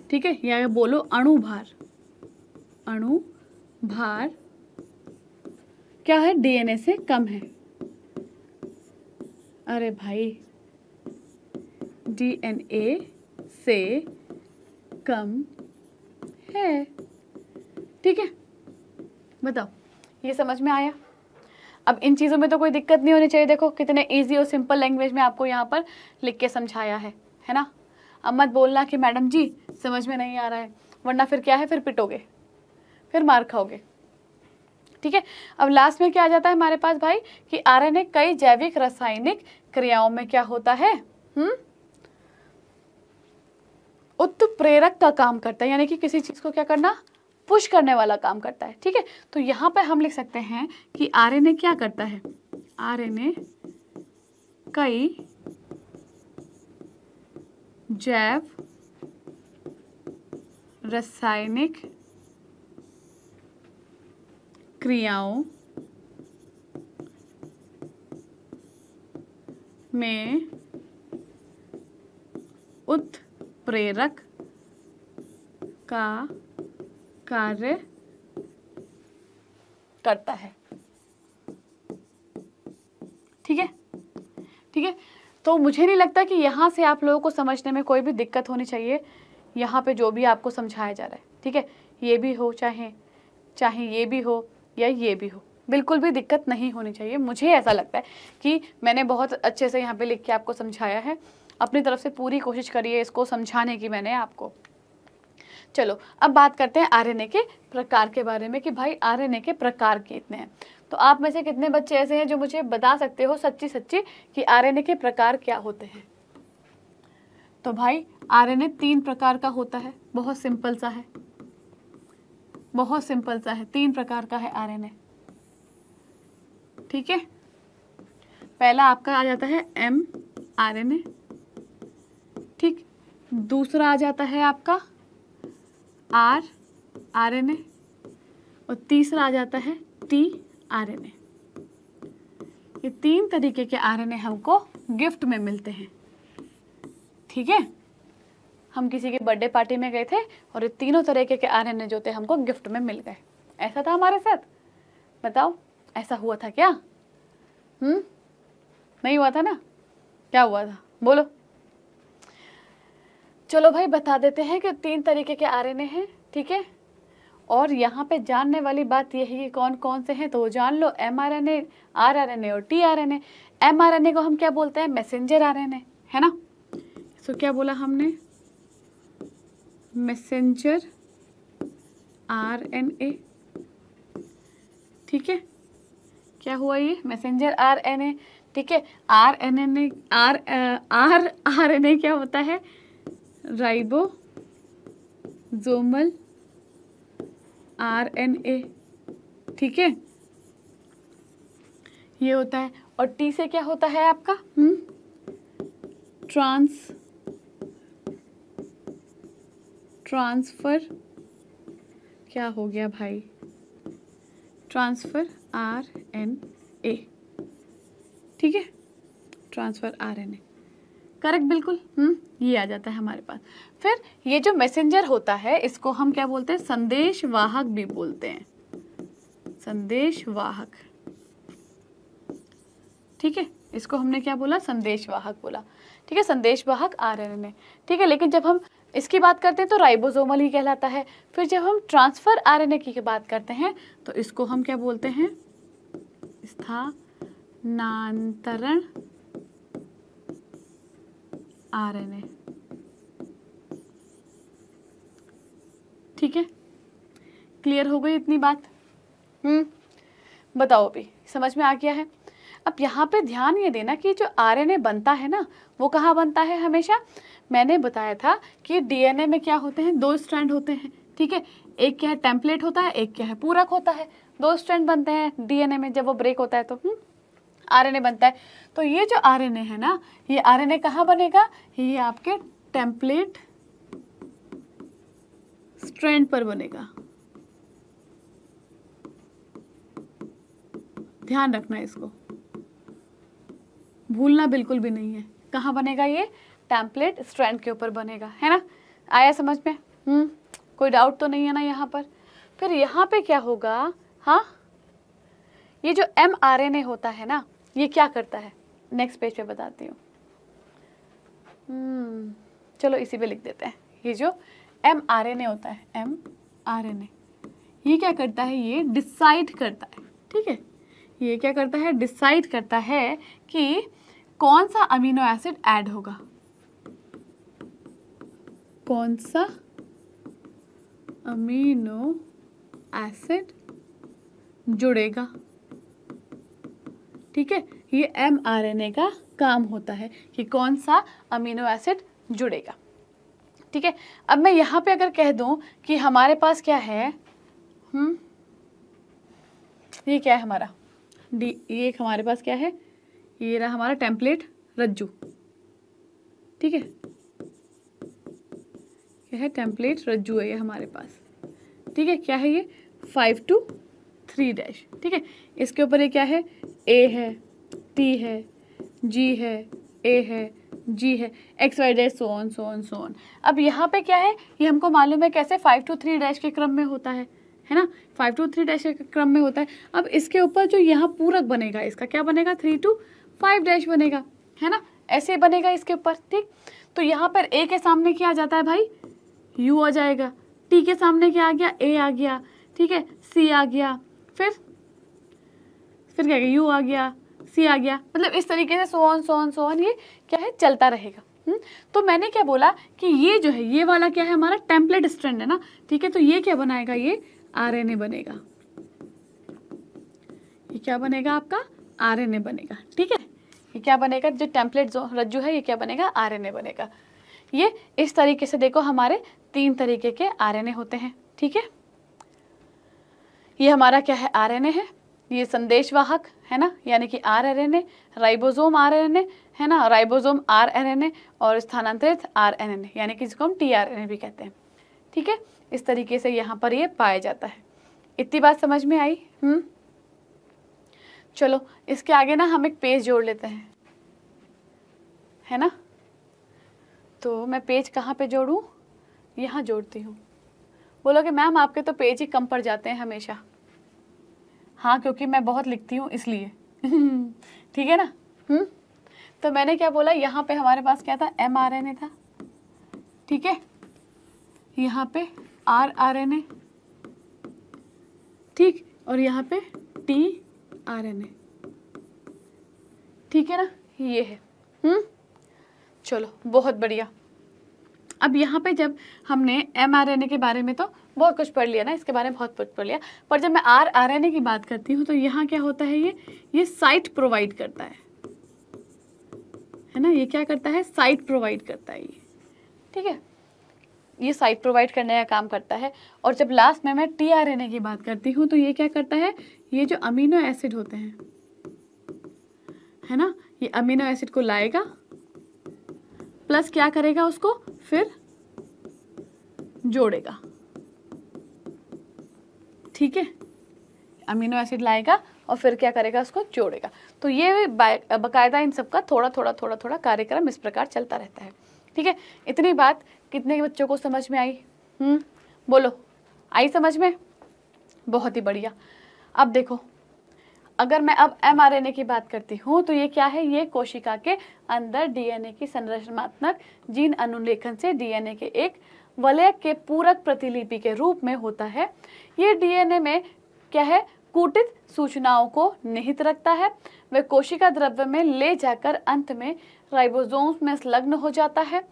ठीक है या बोलो अणु भार अणु भार क्या है डीएनए से कम है अरे भाई डीएनए से कम है ठीक है बताओ ये समझ में आया अब इन चीज़ों में तो कोई दिक्कत नहीं होनी चाहिए देखो कितने इजी और सिंपल लैंग्वेज में आपको यहाँ पर लिख के समझाया है है ना अब मत बोलना कि मैडम जी समझ में नहीं आ रहा है वरना फिर क्या है फिर पिटोगे फिर मार खाओगे ठीक है अब लास्ट में क्या आ जाता है हमारे पास भाई कि आरएनए कई जैविक रासायनिक क्रियाओं में क्या होता है हुँ? हम्म? उत्प्रेरक का काम करता है यानी कि किसी चीज़ को क्या करना पुश करने वाला काम करता है ठीक है तो यहाँ पर हम लिख सकते हैं कि ए क्या करता है ए कई जैव रासायनिक क्रियाओं में उत्त प्रेरक का कार्य करता है ठीक है ठीक है तो मुझे नहीं लगता कि यहाँ से आप लोगों को समझने में कोई भी दिक्कत होनी चाहिए यहाँ पे जो भी आपको समझाया जा रहा है ठीक है ये भी हो चाहे चाहे ये भी हो या ये भी हो बिल्कुल भी दिक्कत नहीं होनी चाहिए मुझे ऐसा लगता है कि मैंने बहुत अच्छे से यहाँ पे लिख के आपको समझाया है अपनी तरफ से पूरी कोशिश करिए इसको समझाने की मैंने आपको चलो अब बात करते हैं आरएनए के प्रकार के बारे में कि भाई आरएनए के प्रकार कितने हैं तो आप में से कितने बच्चे ऐसे हैं जो मुझे बता सकते हो सच्ची सच्ची कि आरएनए के प्रकार क्या होते हैं तो भाई आरएनए तीन प्रकार का होता है बहुत सिंपल सा है बहुत सिंपल सा है तीन प्रकार का है आरएनए ठीक है पहला आपका आ जाता है एम ए ठीक दूसरा आ जाता है आपका आर आर एन ए और तीसरा आ जाता है टी आर एन ए ये तीन तरीके के आर एन ए हमको गिफ्ट में मिलते हैं ठीक है हम किसी की बर्थडे पार्टी में गए थे और ये तीनों तरीके के आर एन ए जो थे हमको गिफ्ट में मिल गए ऐसा था हमारे साथ बताओ ऐसा हुआ था क्या हम्म नहीं हुआ था ना क्या हुआ था बोलो चलो भाई बता देते हैं कि तीन तरीके के आर ए हैं ठीक है और यहाँ पे जानने वाली बात यह है कि कौन कौन से हैं तो वो जान लो M R N A R R N A और T R N A M R N A को हम क्या बोलते हैं मैसेंजर आर एन ए है ना सो क्या बोला हमने मैसेंजर आर एन ए ठीक है क्या हुआ ये मैसेंजर आर एन ए ठीक है R N N A R R R N A क्या होता है राइबोजोमल आरएनए ठीक है ये होता है और टी से क्या होता है आपका हम्म ट्रांस ट्रांसफ़र क्या हो गया भाई ट्रांसफ़र आर एन ए ठीक है transfer R N A correct बिल्कुल हम्म ये आ जाता है हमारे पास फिर ये जो मैसेंजर होता है इसको हम क्या बोलते हैं संदेश वाहक भी बोलते हैं संदेश वाहक ठीक है इसको हमने क्या बोला संदेश वाहक बोला ठीक है संदेश वाहक आर एन ए ठीक है लेकिन जब हम इसकी बात करते हैं तो राइबोसोमल ही कहलाता है फिर जब हम ट्रांसफ़र आर एन ए की बात करते हैं तो इसको हम क्या बोलते हैं स्थानांतरण आरएनए ठीक है क्लियर हो गई इतनी बात हम्म बताओ अभी समझ में आ गया है अब यहाँ पे ध्यान ये देना कि जो आरएनए बनता है ना वो कहाँ बनता है हमेशा मैंने बताया था कि डीएनए में क्या होते हैं दो स्ट्रैंड होते हैं ठीक है एक क्या है टेम्पलेट होता है एक क्या है पूरक होता है दो स्ट्रैंड बनते हैं डीएनए में जब वो ब्रेक होता है तो हुँ? हम्म, आरएनए बनता है तो ये जो आरएनए है ना ये आरएनए कहाँ बनेगा ये आपके टेम्पलेट स्ट्रैंड पर बनेगा ध्यान रखना इसको भूलना बिल्कुल भी नहीं है कहाँ बनेगा ये टेम्पलेट स्ट्रैंड के ऊपर बनेगा है ना आया समझ में हम्म कोई डाउट तो नहीं है ना यहाँ पर फिर यहाँ पे क्या होगा हाँ ये जो एम होता है ना ये क्या करता है नेक्स्ट पेज पे बताती हूँ hmm, चलो इसी पे लिख देते हैं ये जो एम आर एन ए होता है एम आर एन ए ये क्या करता है ये डिसाइड करता है ठीक है ये क्या करता है डिसाइड करता है कि कौन सा अमीनो एसिड ऐड होगा कौन सा अमीनो एसिड जुड़ेगा ठीक है ये एम आर एन ए का काम होता है कि कौन सा अमीनो एसिड जुड़ेगा ठीक है अब मैं यहाँ पे अगर कह दूँ कि हमारे पास क्या है हम हम्म, ये क्या है हमारा डी ये हमारे पास क्या है ये रहा हमारा टेम्पलेट रज्जू ठीक है यह है टेम्पलेट रज्जू है ये हमारे पास ठीक है क्या है ये फाइव टू थ्री डैश ठीक है इसके ऊपर ये क्या है ए है टी है जी है ए है जी है एक्स वाई डैश सोन सोन सोन अब यहाँ पे क्या है ये हमको मालूम है कैसे फाइव टू थ्री डैश के क्रम में होता है है ना फाइव टू थ्री डैश के क्रम में होता है अब इसके ऊपर जो यहाँ पूरक बनेगा इसका क्या बनेगा थ्री टू फाइव डैश बनेगा है ना ऐसे बनेगा इसके ऊपर ठीक तो यहाँ पर ए के सामने क्या आ जाता है भाई यू आ जाएगा टी के सामने क्या आ गया ए आ गया ठीक है सी आ गया फिर फिर क्या यू आ गया सी आ गया मतलब इस तरीके से सोन सोन सोन ये क्या है चलता रहेगा हम्म? तो मैंने क्या बोला कि ये जो है ये वाला क्या है हमारा टेम्पलेट स्ट्रेंड है ना ठीक है तो ये क्या बनाएगा ये ए बनेगा ये क्या बनेगा आपका ए बनेगा ठीक है ये क्या बनेगा जो टेम्पलेट जो रज्जू है ये क्या बनेगा ए बनेगा ये इस तरीके से देखो हमारे तीन तरीके के ए होते हैं ठीक है ये हमारा क्या है आरएनए है ये संदेश वाहक है ना यानी कि आर आरएनए राइबोसोम आरएनए है ना राइबोसोम आरएनए और स्थानांतरित आरएनए यानी कि जिसको हम टीआरएनए भी कहते हैं ठीक है इस तरीके से यहाँ पर ये पाया जाता है इतनी बात समझ में आई हम्म चलो इसके आगे ना हम एक पेज जोड़ लेते हैं है ना तो मैं पेज कहाँ पे जोड़ू यहाँ जोड़ती हूँ बोलोगे मैम आपके तो पेज ही कम पड़ जाते हैं हमेशा हाँ क्योंकि मैं बहुत लिखती हूँ इसलिए ठीक है ना हुँ? हम्म। तो मैंने क्या बोला यहाँ पे हमारे पास क्या था एम आर एन ए था ठीक है यहाँ पे आर आर एन ए ठीक और यहाँ पे टी आर एन ए ठीक है ना ये है हम्म चलो बहुत बढ़िया अब यहाँ पे जब हमने एम के बारे में तो बहुत कुछ पढ़ लिया ना इसके बारे में बहुत कुछ पढ़ लिया पर जब मैं आर आर एन ए की बात करती हूँ तो यहाँ क्या होता है ये ये साइट प्रोवाइड करता है है ना ये क्या करता है साइट प्रोवाइड करता है ये ठीक है ये साइट प्रोवाइड करने का काम करता है और जब लास्ट में मैं टी आर एन ए की बात करती हूँ तो ये क्या करता है ये जो अमीनो एसिड होते हैं है ना ये अमीनो एसिड को लाएगा प्लस क्या करेगा उसको फिर जोड़ेगा ठीक है अमीनो एसिड लाएगा और फिर क्या करेगा उसको जोड़ेगा तो ये बाकायदा इन सबका थोड़ा थोड़ा थोड़ा थोड़ा कार्यक्रम इस प्रकार चलता रहता है ठीक है इतनी बात कितने बच्चों को समझ में आई हम्म बोलो आई समझ में बहुत ही बढ़िया अब देखो अगर मैं अब ए की बात करती हूँ तो ये क्या है ये कोशिका के अंदर डीएनए की संरचनात्मक जीन अनुलेखन से डीएनए के एक वलय के पूरक प्रतिलिपि के रूप में होता है ये डीएनए में क्या है कूटित सूचनाओं को निहित रखता है वह कोशिका द्रव्य में ले जाकर अंत में राइबोसोम्स में संलग्न हो जाता है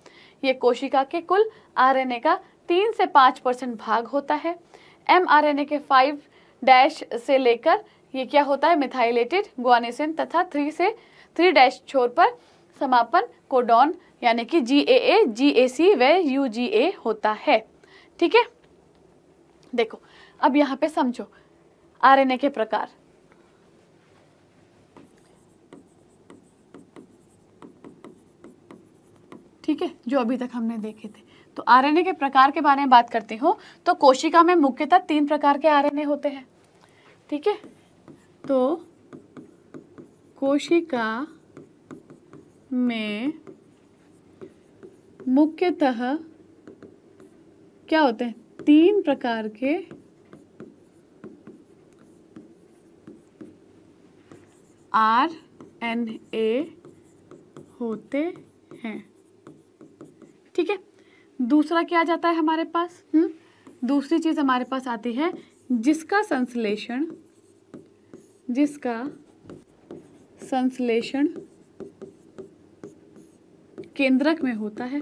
ये कोशिका के कुल आरएनए का तीन से पाँच परसेंट भाग होता है एमआरएनए के फाइव डैश से लेकर ये क्या होता है मिथाइलेटेड गुआनेसिन तथा थ्री से थ्री डैश छोर पर समापन कोडॉन यानी कि जी ए ए जी ए सी व यू जी ए होता है ठीक है देखो अब यहाँ पे समझो आरएनए के प्रकार ठीक है जो अभी तक हमने देखे थे तो आरएनए के प्रकार के बारे में बात करती हूँ तो कोशिका में मुख्यतः तीन प्रकार के आरएनए होते हैं ठीक है तो कोशिका में मुख्यतः क्या होते हैं तीन प्रकार के आर एन ए होते हैं ठीक है दूसरा क्या जाता है हमारे पास हुँ? हम्म? दूसरी चीज़ हमारे पास आती है जिसका संश्लेषण जिसका संश्लेषण केंद्रक में होता है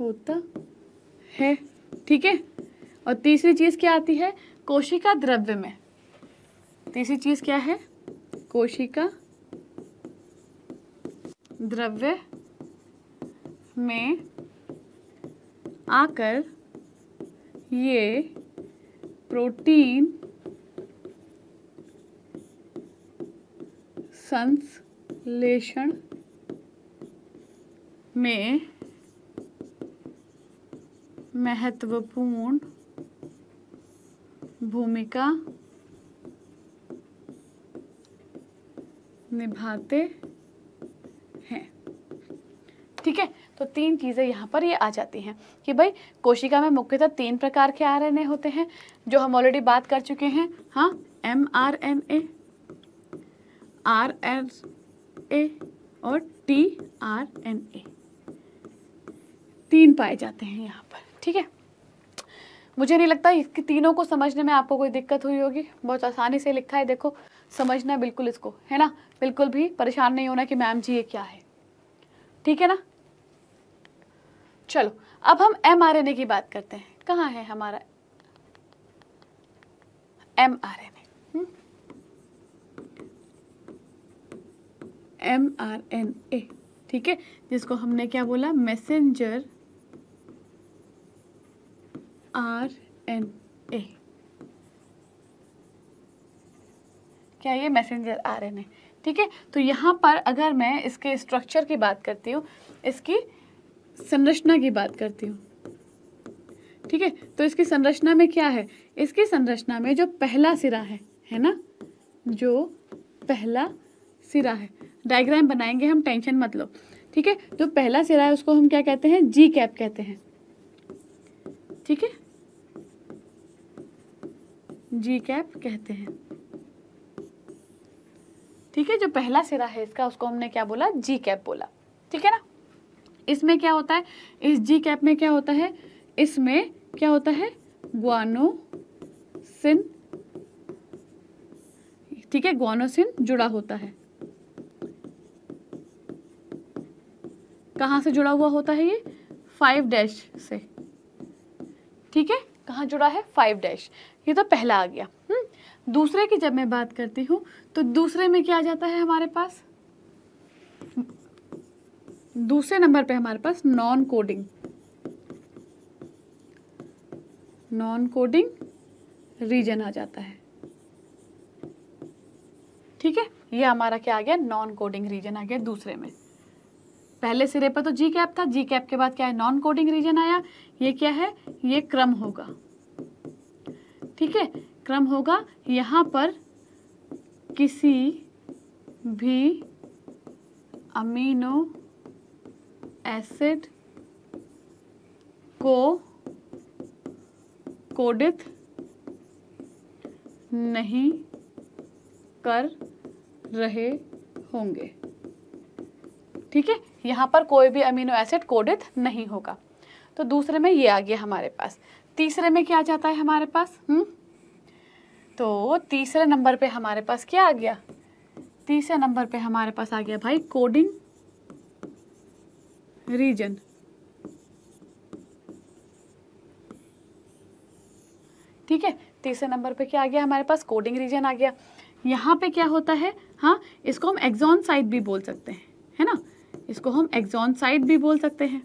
होता है ठीक है और तीसरी चीज़ क्या आती है कोशिका द्रव्य में तीसरी चीज़ क्या है कोशिका द्रव्य में आकर ये प्रोटीन संश्लेषण में महत्वपूर्ण भूमिका निभाते तो तीन चीज़ें यहाँ पर ये आ जाती हैं कि भाई कोशिका में मुख्यतः तीन प्रकार के आर होते हैं जो हम ऑलरेडी बात कर चुके हैं हाँ M R N A R N A और टी आर एन ए तीन पाए जाते हैं यहाँ पर ठीक है मुझे नहीं लगता इसकी तीनों को समझने में आपको कोई दिक्कत हुई होगी बहुत आसानी से लिखा है देखो समझना बिल्कुल इसको है ना बिल्कुल भी परेशान नहीं होना कि मैम जी ये क्या है ठीक है ना चलो अब हम ए की बात करते हैं कहाँ है हमारा M M R R N N A ठीक है जिसको हमने क्या बोला मैसेंजर आर एन ए क्या ये मैसेंजर आर एन ए ठीक है तो यहाँ पर अगर मैं इसके स्ट्रक्चर की बात करती हूँ इसकी संरचना की बात करती हूँ ठीक है तो इसकी संरचना में क्या है इसकी संरचना में जो पहला सिरा है है ना जो पहला सिरा है डायग्राम बनाएंगे हम टेंशन मत लो ठीक है जो पहला सिरा है उसको हम क्या कहते हैं जी कैप कहते हैं ठीक है जी कैप कहते हैं ठीक है जो पहला सिरा है इसका उसको हमने क्या बोला जी कैप बोला ठीक है ना इसमें क्या होता है इस जी कैप में क्या होता है इसमें क्या होता है ग्वानोसिन ठीक है ग्वानोसिन जुड़ा होता है कहां से जुड़ा हुआ होता है ये फाइव डैश से ठीक है कहा जुड़ा है फाइव डैश ये तो पहला आ गया हम्म दूसरे की जब मैं बात करती हूं तो दूसरे में क्या आ जाता है हमारे पास दूसरे नंबर पे हमारे पास non coding non coding region आ जाता है ठीक है ये हमारा क्या आ गया नॉन कोडिंग रीजन आ गया दूसरे में पहले सिरे पर तो जी कैप था जी कैप के बाद क्या है नॉन कोडिंग रीजन आया ये क्या है ये क्रम होगा ठीक है क्रम होगा यहां पर किसी भी अमीनो एसिड को कोडित नहीं कर रहे होंगे ठीक है यहाँ पर कोई भी अमीनो एसिड कोडित नहीं होगा तो दूसरे में ये आ गया हमारे पास तीसरे में क्या जाता है हमारे पास हम्म तो तीसरे नंबर पे हमारे पास क्या आ गया तीसरे नंबर पे हमारे पास आ गया भाई कोडिंग रीजन ठीक है तीसरे नंबर पे क्या आ गया हमारे पास कोडिंग रीजन आ गया यहाँ पे क्या होता है हाँ इसको हम एग्जॉन साइट भी बोल सकते हैं है ना इसको हम एग्जॉन साइड भी बोल सकते हैं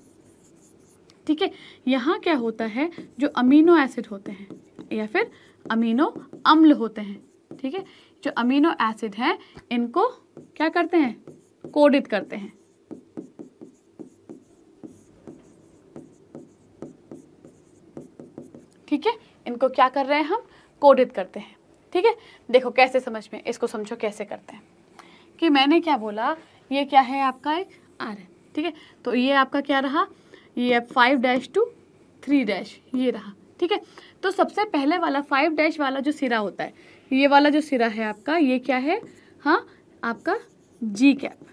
ठीक है यहाँ क्या होता है जो अमीनो एसिड होते हैं या फिर अमीनो अम्ल होते हैं ठीक है जो अमीनो एसिड हैं इनको क्या करते हैं कोडित करते हैं ठीक है इनको क्या कर रहे हैं हम कोडित करते हैं ठीक है देखो कैसे समझ में इसको समझो कैसे करते हैं कि मैंने क्या बोला ये क्या है आपका एक आर है ठीक है तो ये आपका क्या रहा ये five dash two three dash ये रहा ठीक है तो सबसे पहले वाला फाइव डैश वाला जो सिरा होता है ये वाला जो सिरा है आपका ये क्या है हाँ आपका जी कैप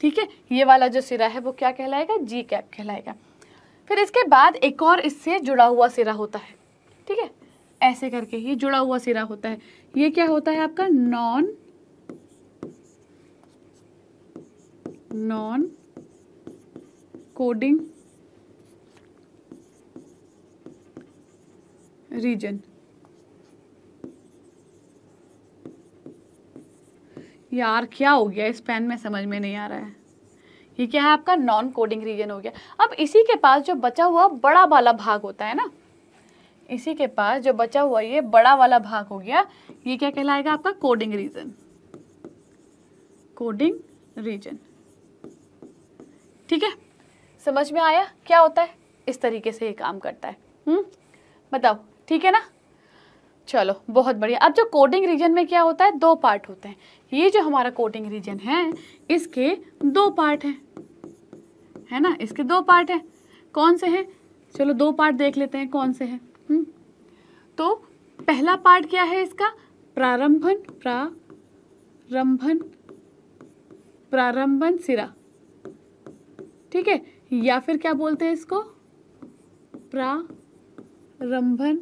ठीक है ये वाला जो सिरा है वो क्या कहलाएगा जी कैप कहलाएगा फिर इसके बाद एक और इससे जुड़ा हुआ सिरा होता है ठीक है ऐसे करके ये जुड़ा हुआ सिरा होता है ये क्या होता है आपका नॉन नॉन कोडिंग रीजन यार क्या हो गया इस पेन में समझ में नहीं आ रहा है ये क्या है आपका नॉन कोडिंग रीजन हो गया अब इसी के पास जो बचा हुआ बड़ा वाला भाग होता है ना इसी के पास जो बचा हुआ ये बड़ा वाला भाग हो गया ये क्या कहलाएगा आपका कोडिंग रीजन कोडिंग रीजन ठीक है समझ में आया क्या होता है इस तरीके से ये काम करता है हम्म बताओ ठीक है ना चलो बहुत बढ़िया अब जो कोडिंग रीजन में क्या होता है दो पार्ट होते हैं ये जो हमारा कोटिंग रीजन है इसके दो पार्ट हैं है ना इसके दो पार्ट हैं कौन से हैं चलो दो पार्ट देख लेते हैं कौन से हैं हम्म। तो पहला पार्ट क्या है इसका प्रारंभन प्रारंभन प्रारंभन सिरा ठीक है या फिर क्या बोलते हैं इसको प्रारंभन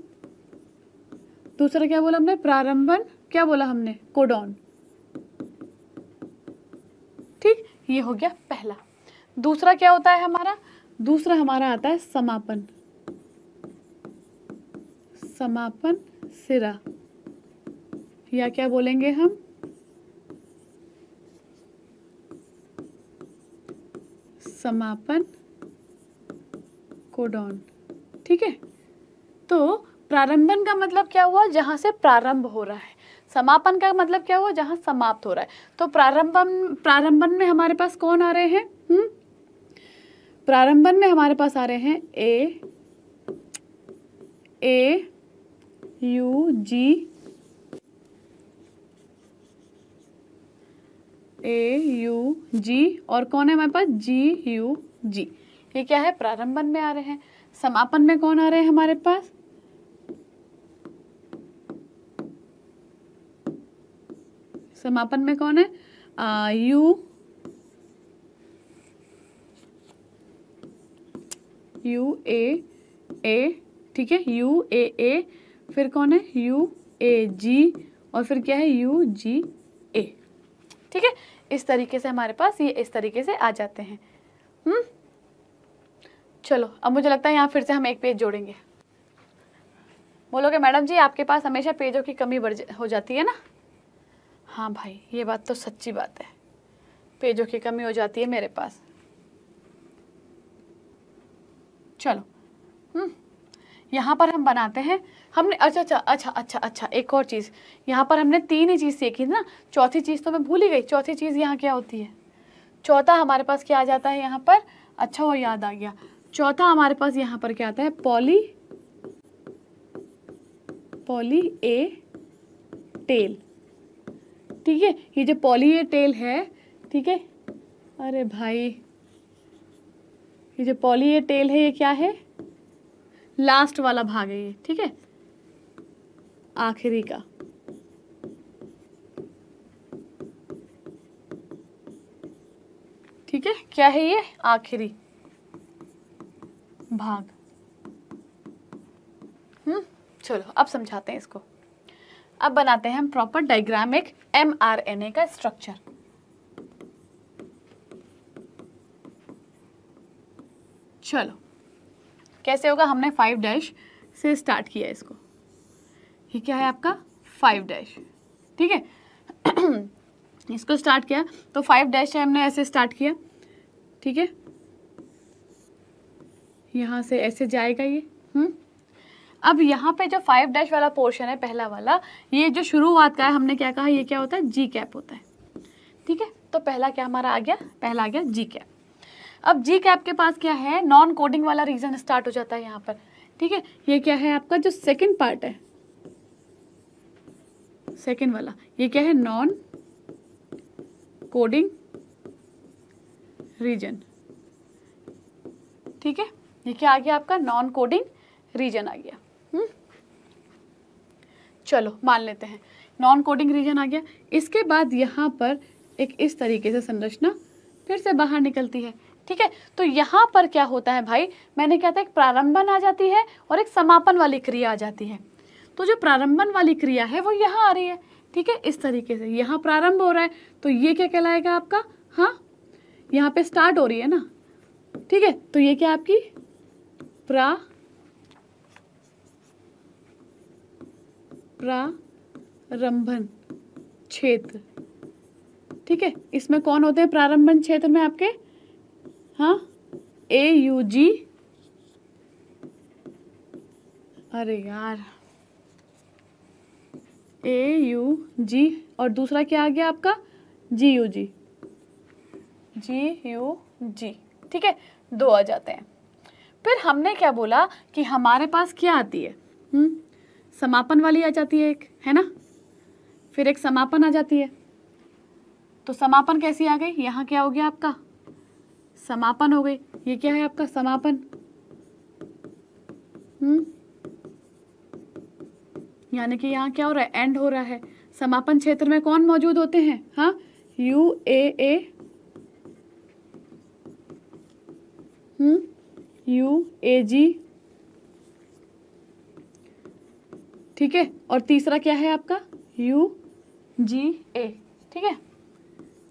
दूसरा क्या बोला हमने प्रारंभन क्या बोला हमने कोडॉन ठीक ये हो गया पहला दूसरा क्या होता है हमारा दूसरा हमारा आता है समापन समापन सिरा या क्या बोलेंगे हम समापन कोडॉन ठीक है तो प्रारंभन का मतलब क्या हुआ जहां से प्रारंभ हो रहा है समापन का मतलब क्या हुआ जहाँ समाप्त हो रहा है तो प्रारंभन प्रारंभन में हमारे पास कौन आ रहे हैं प्रारंभन में हमारे पास आ रहे हैं ए ए यू जी ए यू जी और कौन है हमारे पास जी यू जी ये क्या है प्रारंभन में आ रहे हैं समापन में कौन आ रहे हैं हमारे पास समापन में कौन है यू यू ए ए ठीक है यू ए ए फिर कौन है यू ए जी और फिर क्या है यू जी ए ठीक है इस तरीके से हमारे पास ये इस तरीके से आ जाते हैं हम्म चलो अब मुझे लगता है यहाँ फिर से हम एक पेज जोड़ेंगे बोलोगे मैडम जी आपके पास हमेशा पेजों की कमी बढ़ हो जाती है ना हाँ भाई ये बात तो सच्ची बात है पेजों की कमी हो जाती है मेरे पास चलो हम्म, यहाँ पर हम बनाते हैं हमने अच्छा अच्छा अच्छा अच्छा अच्छा एक और चीज़ यहाँ पर हमने तीन ही चीज़ सीखी ना चौथी चीज़ तो मैं भूल ही गई चौथी चीज़ यहाँ क्या होती है चौथा हमारे पास क्या आ जाता है यहाँ पर अच्छा वो याद आ गया चौथा हमारे पास यहाँ पर क्या आता है पॉली पॉली ए टेल ठीक है ये जो पॉली ए टेल है ठीक है अरे भाई ये जो पॉली ए टेल है ये क्या है लास्ट वाला भाग है ये ठीक है आखिरी का ठीक है क्या है ये आखिरी भाग हम्म चलो अब समझाते हैं इसको अब बनाते हैं हम प्रॉपर डायग्राम एक ए का स्ट्रक्चर चलो कैसे होगा हमने फाइव डैश से स्टार्ट किया इसको ये क्या है आपका फाइव डैश ठीक है इसको स्टार्ट किया तो फाइव डैश है हमने ऐसे स्टार्ट किया ठीक है यहाँ से ऐसे जाएगा ये हम्म अब यहाँ पे जो फाइव डैश वाला पोर्शन है पहला वाला ये जो शुरुआत का है हमने क्या कहा ये क्या होता है जी कैप होता है ठीक है तो पहला क्या हमारा आ गया पहला आ गया जी कैप अब जी कैप के पास क्या है नॉन कोडिंग वाला रीजन स्टार्ट हो जाता है यहाँ पर ठीक है ये क्या है आपका जो सेकेंड पार्ट है सेकेंड वाला ये क्या है नॉन कोडिंग रीजन ठीक है ये क्या आ गया आपका नॉन कोडिंग रीजन आ गया चलो मान लेते हैं नॉन कोडिंग रीजन आ गया इसके बाद यहाँ पर एक इस तरीके से संरचना फिर से बाहर निकलती है ठीक है तो यहाँ पर क्या होता है भाई मैंने क्या था एक प्रारंभन आ जाती है और एक समापन वाली क्रिया आ जाती है तो जो प्रारंभन वाली क्रिया है वो यहाँ आ रही है ठीक है इस तरीके से यहाँ प्रारंभ हो रहा है तो ये क्या कहलाएगा आपका हाँ यहाँ पे स्टार्ट हो रही है ना ठीक है तो ये क्या आपकी प्रा प्रारंभन क्षेत्र ठीक है इसमें कौन होते हैं प्रारंभन क्षेत्र में आपके हाँ ए यू जी अरे यार ए यू जी और दूसरा क्या आ गया आपका जी यू जी जी यू जी ठीक है दो आ जाते हैं फिर हमने क्या बोला कि हमारे पास क्या आती है हुँ? हम्म? समापन वाली आ जाती है एक है ना फिर एक समापन आ जाती है तो समापन कैसी आ गई यहाँ क्या हो गया आपका समापन हो गई ये क्या है आपका समापन हम्म यानी कि यहाँ क्या हो रहा है एंड हो रहा है समापन क्षेत्र में कौन मौजूद होते हैं हाँ U A A hmm U A जी ठीक है और तीसरा क्या है आपका यू जी ए ठीक है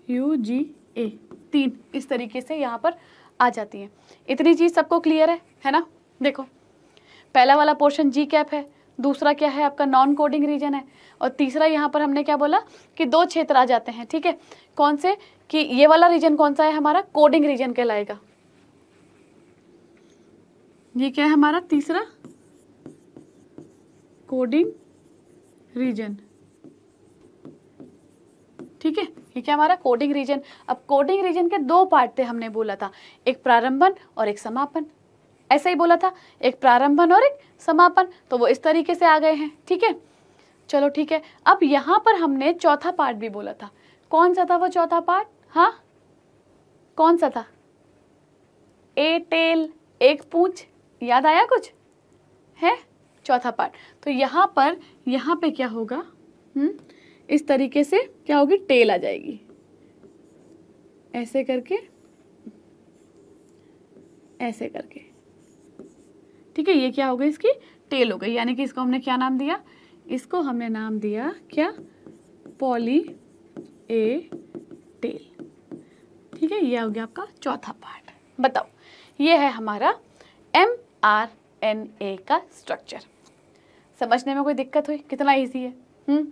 यू जी ए तीन इस तरीके से यहाँ पर आ जाती है इतनी चीज़ सबको क्लियर है है ना देखो पहला वाला पोर्शन जी कैप है दूसरा क्या है आपका नॉन कोडिंग रीजन है और तीसरा यहाँ पर हमने क्या बोला कि दो क्षेत्र आ जाते हैं ठीक है कौन से कि ये वाला रीजन कौन सा है हमारा कोडिंग रीजन कहलाएगा ये क्या है हमारा तीसरा कोडिंग रीजन ठीक है ये क्या हमारा कोडिंग रीजन अब कोडिंग रीजन के दो पार्ट थे हमने बोला था एक प्रारंभन और एक समापन ऐसा ही बोला था एक प्रारंभन और एक समापन तो वो इस तरीके से आ गए हैं ठीक है चलो ठीक है अब यहां पर हमने चौथा पार्ट भी बोला था कौन सा था वो चौथा पार्ट हाँ कौन सा था ए टेल एक पूछ याद आया कुछ है चौथा पार्ट तो यहाँ पर यहाँ पे क्या होगा हुँ? हम्म, इस तरीके से क्या होगी टेल आ जाएगी ऐसे करके ऐसे करके ठीक है ये क्या हो गई इसकी टेल हो गई यानी कि इसको हमने क्या नाम दिया इसको हमने नाम दिया क्या पॉली ए टेल ठीक है ये हो गया आपका चौथा पार्ट बताओ ये है हमारा एम आर एन ए का स्ट्रक्चर समझने में कोई दिक्कत हुई कितना ईजी है हुँ? हम्म?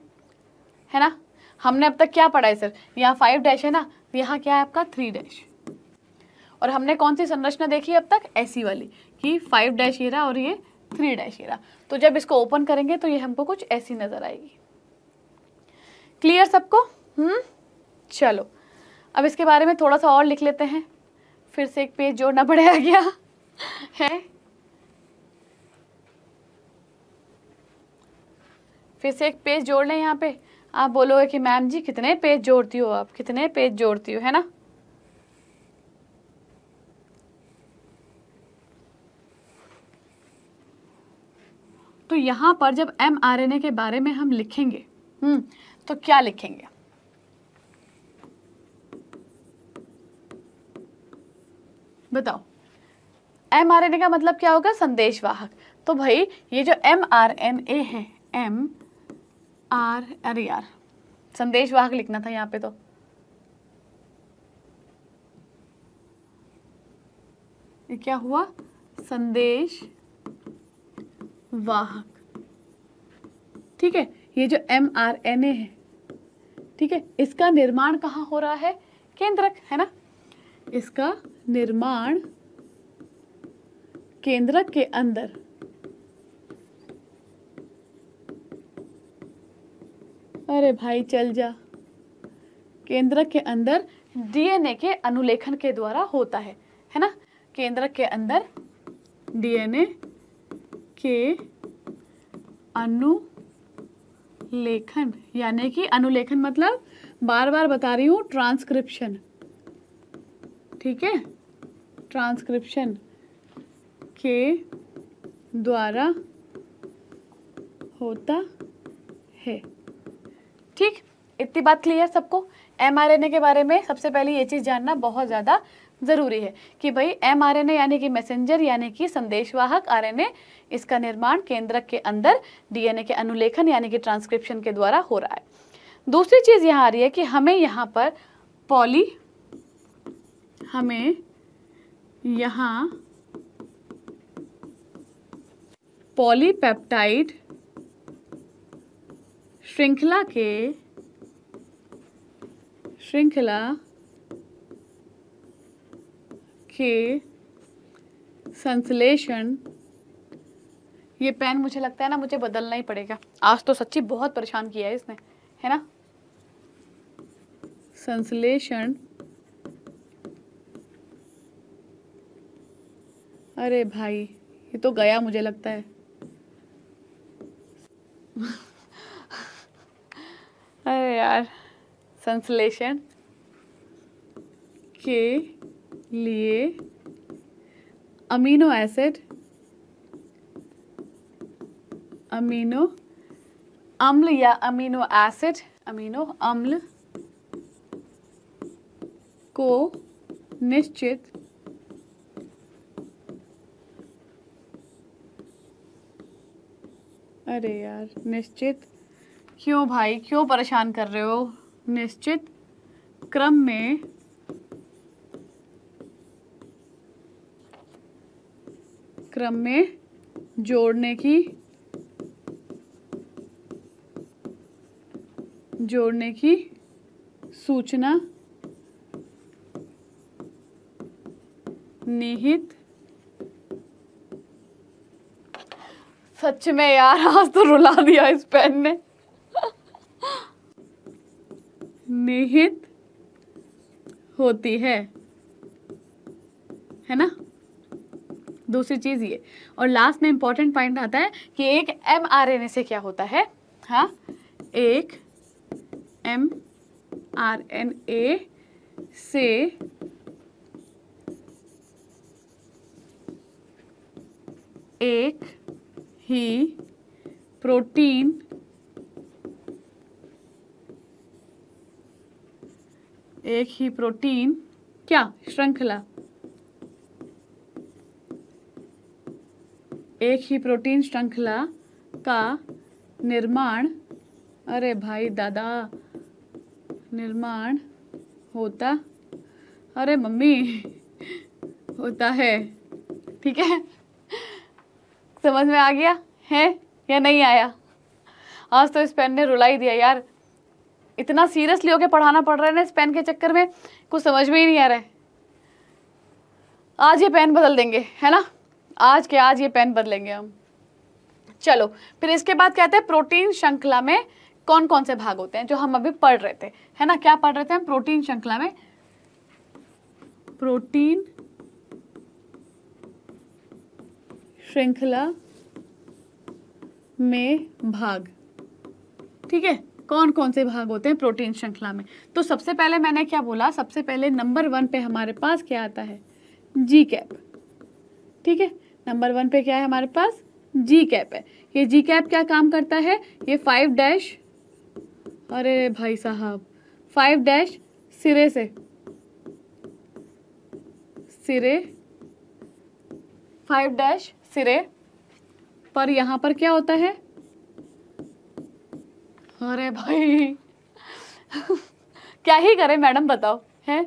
है ना हमने अब तक क्या पढ़ा है सर यहाँ फाइव डैश है ना यहाँ क्या है आपका थ्री डैश और हमने कौन सी संरचना देखी अब तक ऐसी वाली कि फाइव डैश ये रहा और ये थ्री डैश ये रहा तो जब इसको ओपन करेंगे तो ये हमको कुछ ऐसी नज़र आएगी क्लियर सबको हम्म चलो अब इसके बारे में थोड़ा सा और लिख लेते हैं फिर से एक पेज जोड़ना पड़ेगा क्या है फिर से एक पेज जोड़ लें यहाँ पे आप बोलोगे कि मैम जी कितने पेज जोड़ती हो आप कितने पेज जोड़ती हो है ना तो यहाँ पर जब एम आर एन ए के बारे में हम लिखेंगे हम्म तो क्या लिखेंगे बताओ एम आर एन ए का मतलब क्या होगा संदेश वाहक तो भाई ये जो एम आर एन ए है एम आर अरे यार संदेश वाहक लिखना था यहाँ पे तो ये क्या हुआ संदेश वाहक ठीक है ये जो एम आर एन ए है ठीक है इसका निर्माण कहाँ हो रहा है केंद्रक है ना इसका निर्माण केंद्रक के अंदर अरे भाई चल जा केंद्रक के अंदर डीएनए के अनुलेखन के द्वारा होता है है ना केंद्रक के अंदर डीएनए के अनुलेखन यानी कि अनुलेखन मतलब बार बार बता रही हूँ ट्रांसक्रिप्शन ठीक है ट्रांसक्रिप्शन के द्वारा होता है ठीक इतनी बात क्लियर सबको एमआरएनए के बारे में सबसे पहले ये चीज़ जानना बहुत ज़्यादा ज़रूरी है कि भाई एमआरएनए यानी कि मैसेंजर यानी कि संदेशवाहक आरएनए इसका निर्माण केंद्रक के अंदर डीएनए के अनुलेखन यानी कि ट्रांसक्रिप्शन के द्वारा हो रहा है दूसरी चीज़ यहाँ आ रही है कि हमें यहाँ पर पॉली हमें यहाँ पॉलीपेप्टाइड श्रृंखला के श्रृंखला के संश्लेषण ये पेन मुझे लगता है ना मुझे बदलना ही पड़ेगा आज तो सच्ची बहुत परेशान किया है इसने है ना संश्लेषण अरे भाई ये तो गया मुझे लगता है अरे यार संश्लेषण के लिए अमीनो एसिड अमीनो अम्ल या अमीनो एसिड अमीनो अम्ल को निश्चित अरे यार निश्चित क्यों भाई क्यों परेशान कर रहे हो निश्चित क्रम में क्रम में जोड़ने की जोड़ने की सूचना निहित सच में यार आज तो रुला दिया इस पेन ने निहित होती है है ना दूसरी चीज़ ये और लास्ट में इंपॉर्टेंट पॉइंट आता है कि एक एम आर एन ए से क्या होता है हा एक एम आर एन ए से एक ही प्रोटीन एक ही प्रोटीन क्या श्रृंखला एक ही प्रोटीन श्रृंखला का निर्माण अरे भाई दादा निर्माण होता अरे मम्मी होता है ठीक है समझ में आ गया है या नहीं आया आज तो इस पेन ने रुलाई दिया यार इतना सीरियसली होकर पढ़ाना पड़ रहा है ना इस पेन के चक्कर में कुछ समझ में ही नहीं आ रहा है आज ये पेन बदल देंगे है ना आज के आज ये पेन बदलेंगे हम चलो फिर इसके बाद कहते हैं प्रोटीन श्रृंखला में कौन कौन से भाग होते हैं जो हम अभी पढ़ रहे थे है ना क्या पढ़ रहे थे हम प्रोटीन श्रृंखला में प्रोटीन श्रृंखला में भाग ठीक है कौन कौन से भाग होते हैं प्रोटीन श्रृंखला में तो सबसे पहले मैंने क्या बोला सबसे पहले नंबर वन पे हमारे पास क्या आता है जी कैप ठीक है नंबर वन पे क्या है हमारे पास जी कैप है ये जी कैप क्या काम करता है ये फाइव डैश अरे भाई साहब फाइव डैश सिरे से सिरे फाइव डैश सिरे पर यहाँ पर क्या होता है अरे भाई क्या ही करें मैडम बताओ हैं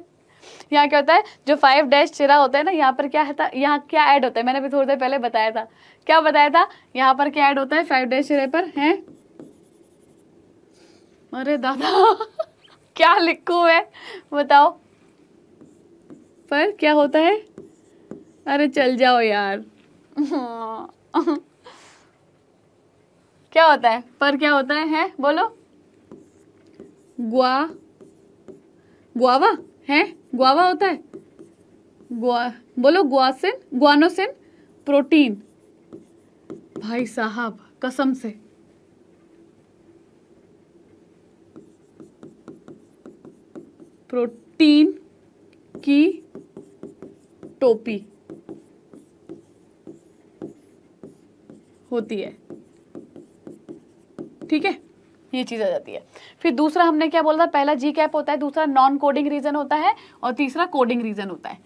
यहाँ क्या होता है जो फाइव डैश चिरा होता है ना यहाँ पर क्या है था यहाँ क्या ऐड होता है मैंने अभी थोड़ी देर पहले बताया था क्या बताया था यहाँ पर क्या ऐड होता है फाइव डैश चिरे पर है अरे दादा क्या लिखू मैं बताओ पर क्या होता है अरे चल जाओ यार हाँ। क्या होता है पर क्या होता है, है? बोलो गुआ गुआवा है गुआवा होता है गुआ बोलो गुआसिन गुआनोसिन प्रोटीन भाई साहब कसम से प्रोटीन की टोपी होती है ठीक है ये चीज़ आ जाती है फिर दूसरा हमने क्या बोला था पहला जी कैप होता है दूसरा नॉन कोडिंग रीजन होता है और तीसरा कोडिंग रीजन होता है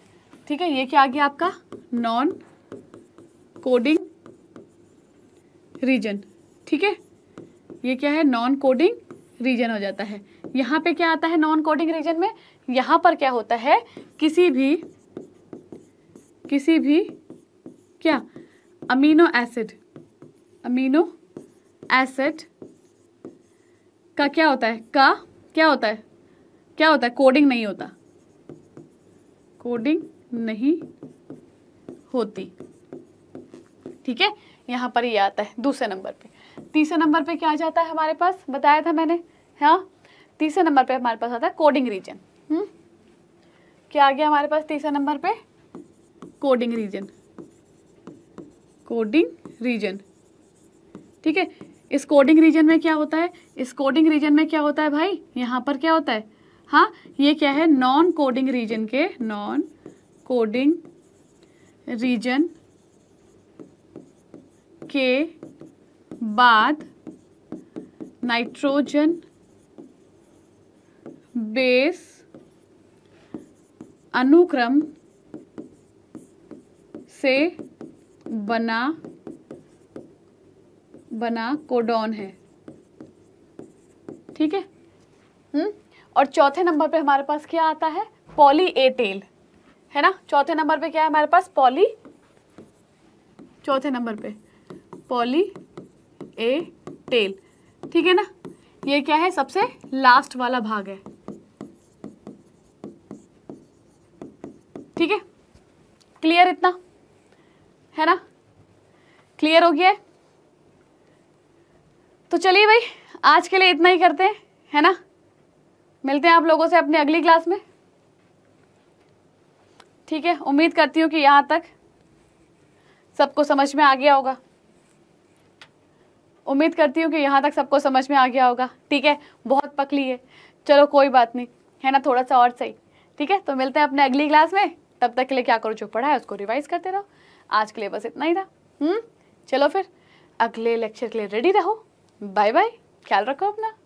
ठीक है ये क्या आ गया आपका नॉन कोडिंग रीजन ठीक है ये क्या है नॉन कोडिंग रीजन हो जाता है यहां पे क्या आता है नॉन कोडिंग रीजन में यहां पर क्या होता है किसी भी किसी भी क्या अमीनो एसिड अमीनो एसिड का क्या होता है का क्या होता है क्या होता है कोडिंग नहीं होता कोडिंग नहीं होती ठीक है यहां पर ये आता है दूसरे नंबर पे तीसरे नंबर पे क्या आ जाता है हमारे पास बताया था मैंने हाँ तीसरे नंबर पे हमारे पास आता है कोडिंग रीजन हम्म? क्या आ गया हमारे पास तीसरे नंबर पे कोडिंग रीजन कोडिंग रीजन ठीक है इस कोडिंग रीजन में क्या होता है इस कोडिंग रीजन में क्या होता है भाई यहाँ पर क्या होता है हाँ ये क्या है नॉन कोडिंग रीजन के नॉन कोडिंग रीजन के बाद नाइट्रोजन बेस अनुक्रम से बना बना कोडॉन है ठीक है हम्म? और चौथे नंबर पे हमारे पास क्या आता है पॉली ए टेल है ना चौथे नंबर पे क्या है हमारे पास पॉली चौथे नंबर पे पॉली ए टेल ठीक है ना ये क्या है सबसे लास्ट वाला भाग है ठीक है क्लियर इतना है ना क्लियर हो गया है तो चलिए भाई आज के लिए इतना ही करते हैं है ना मिलते हैं आप लोगों से अपने अगली क्लास में ठीक है उम्मीद करती हूँ कि यहाँ तक सबको समझ में आ गया होगा उम्मीद करती हूँ कि यहाँ तक सबको समझ में आ गया होगा ठीक है बहुत पकली है चलो कोई बात नहीं है ना थोड़ा सा और सही ठीक है तो मिलते हैं अपने अगली क्लास में तब तक के लिए क्या करो जो पढ़ा है उसको रिवाइज करते रहो आज के लिए बस इतना ही था हम्म चलो फिर अगले लेक्चर के लिए रेडी रहो बाय बाय ख्याल रखो अपना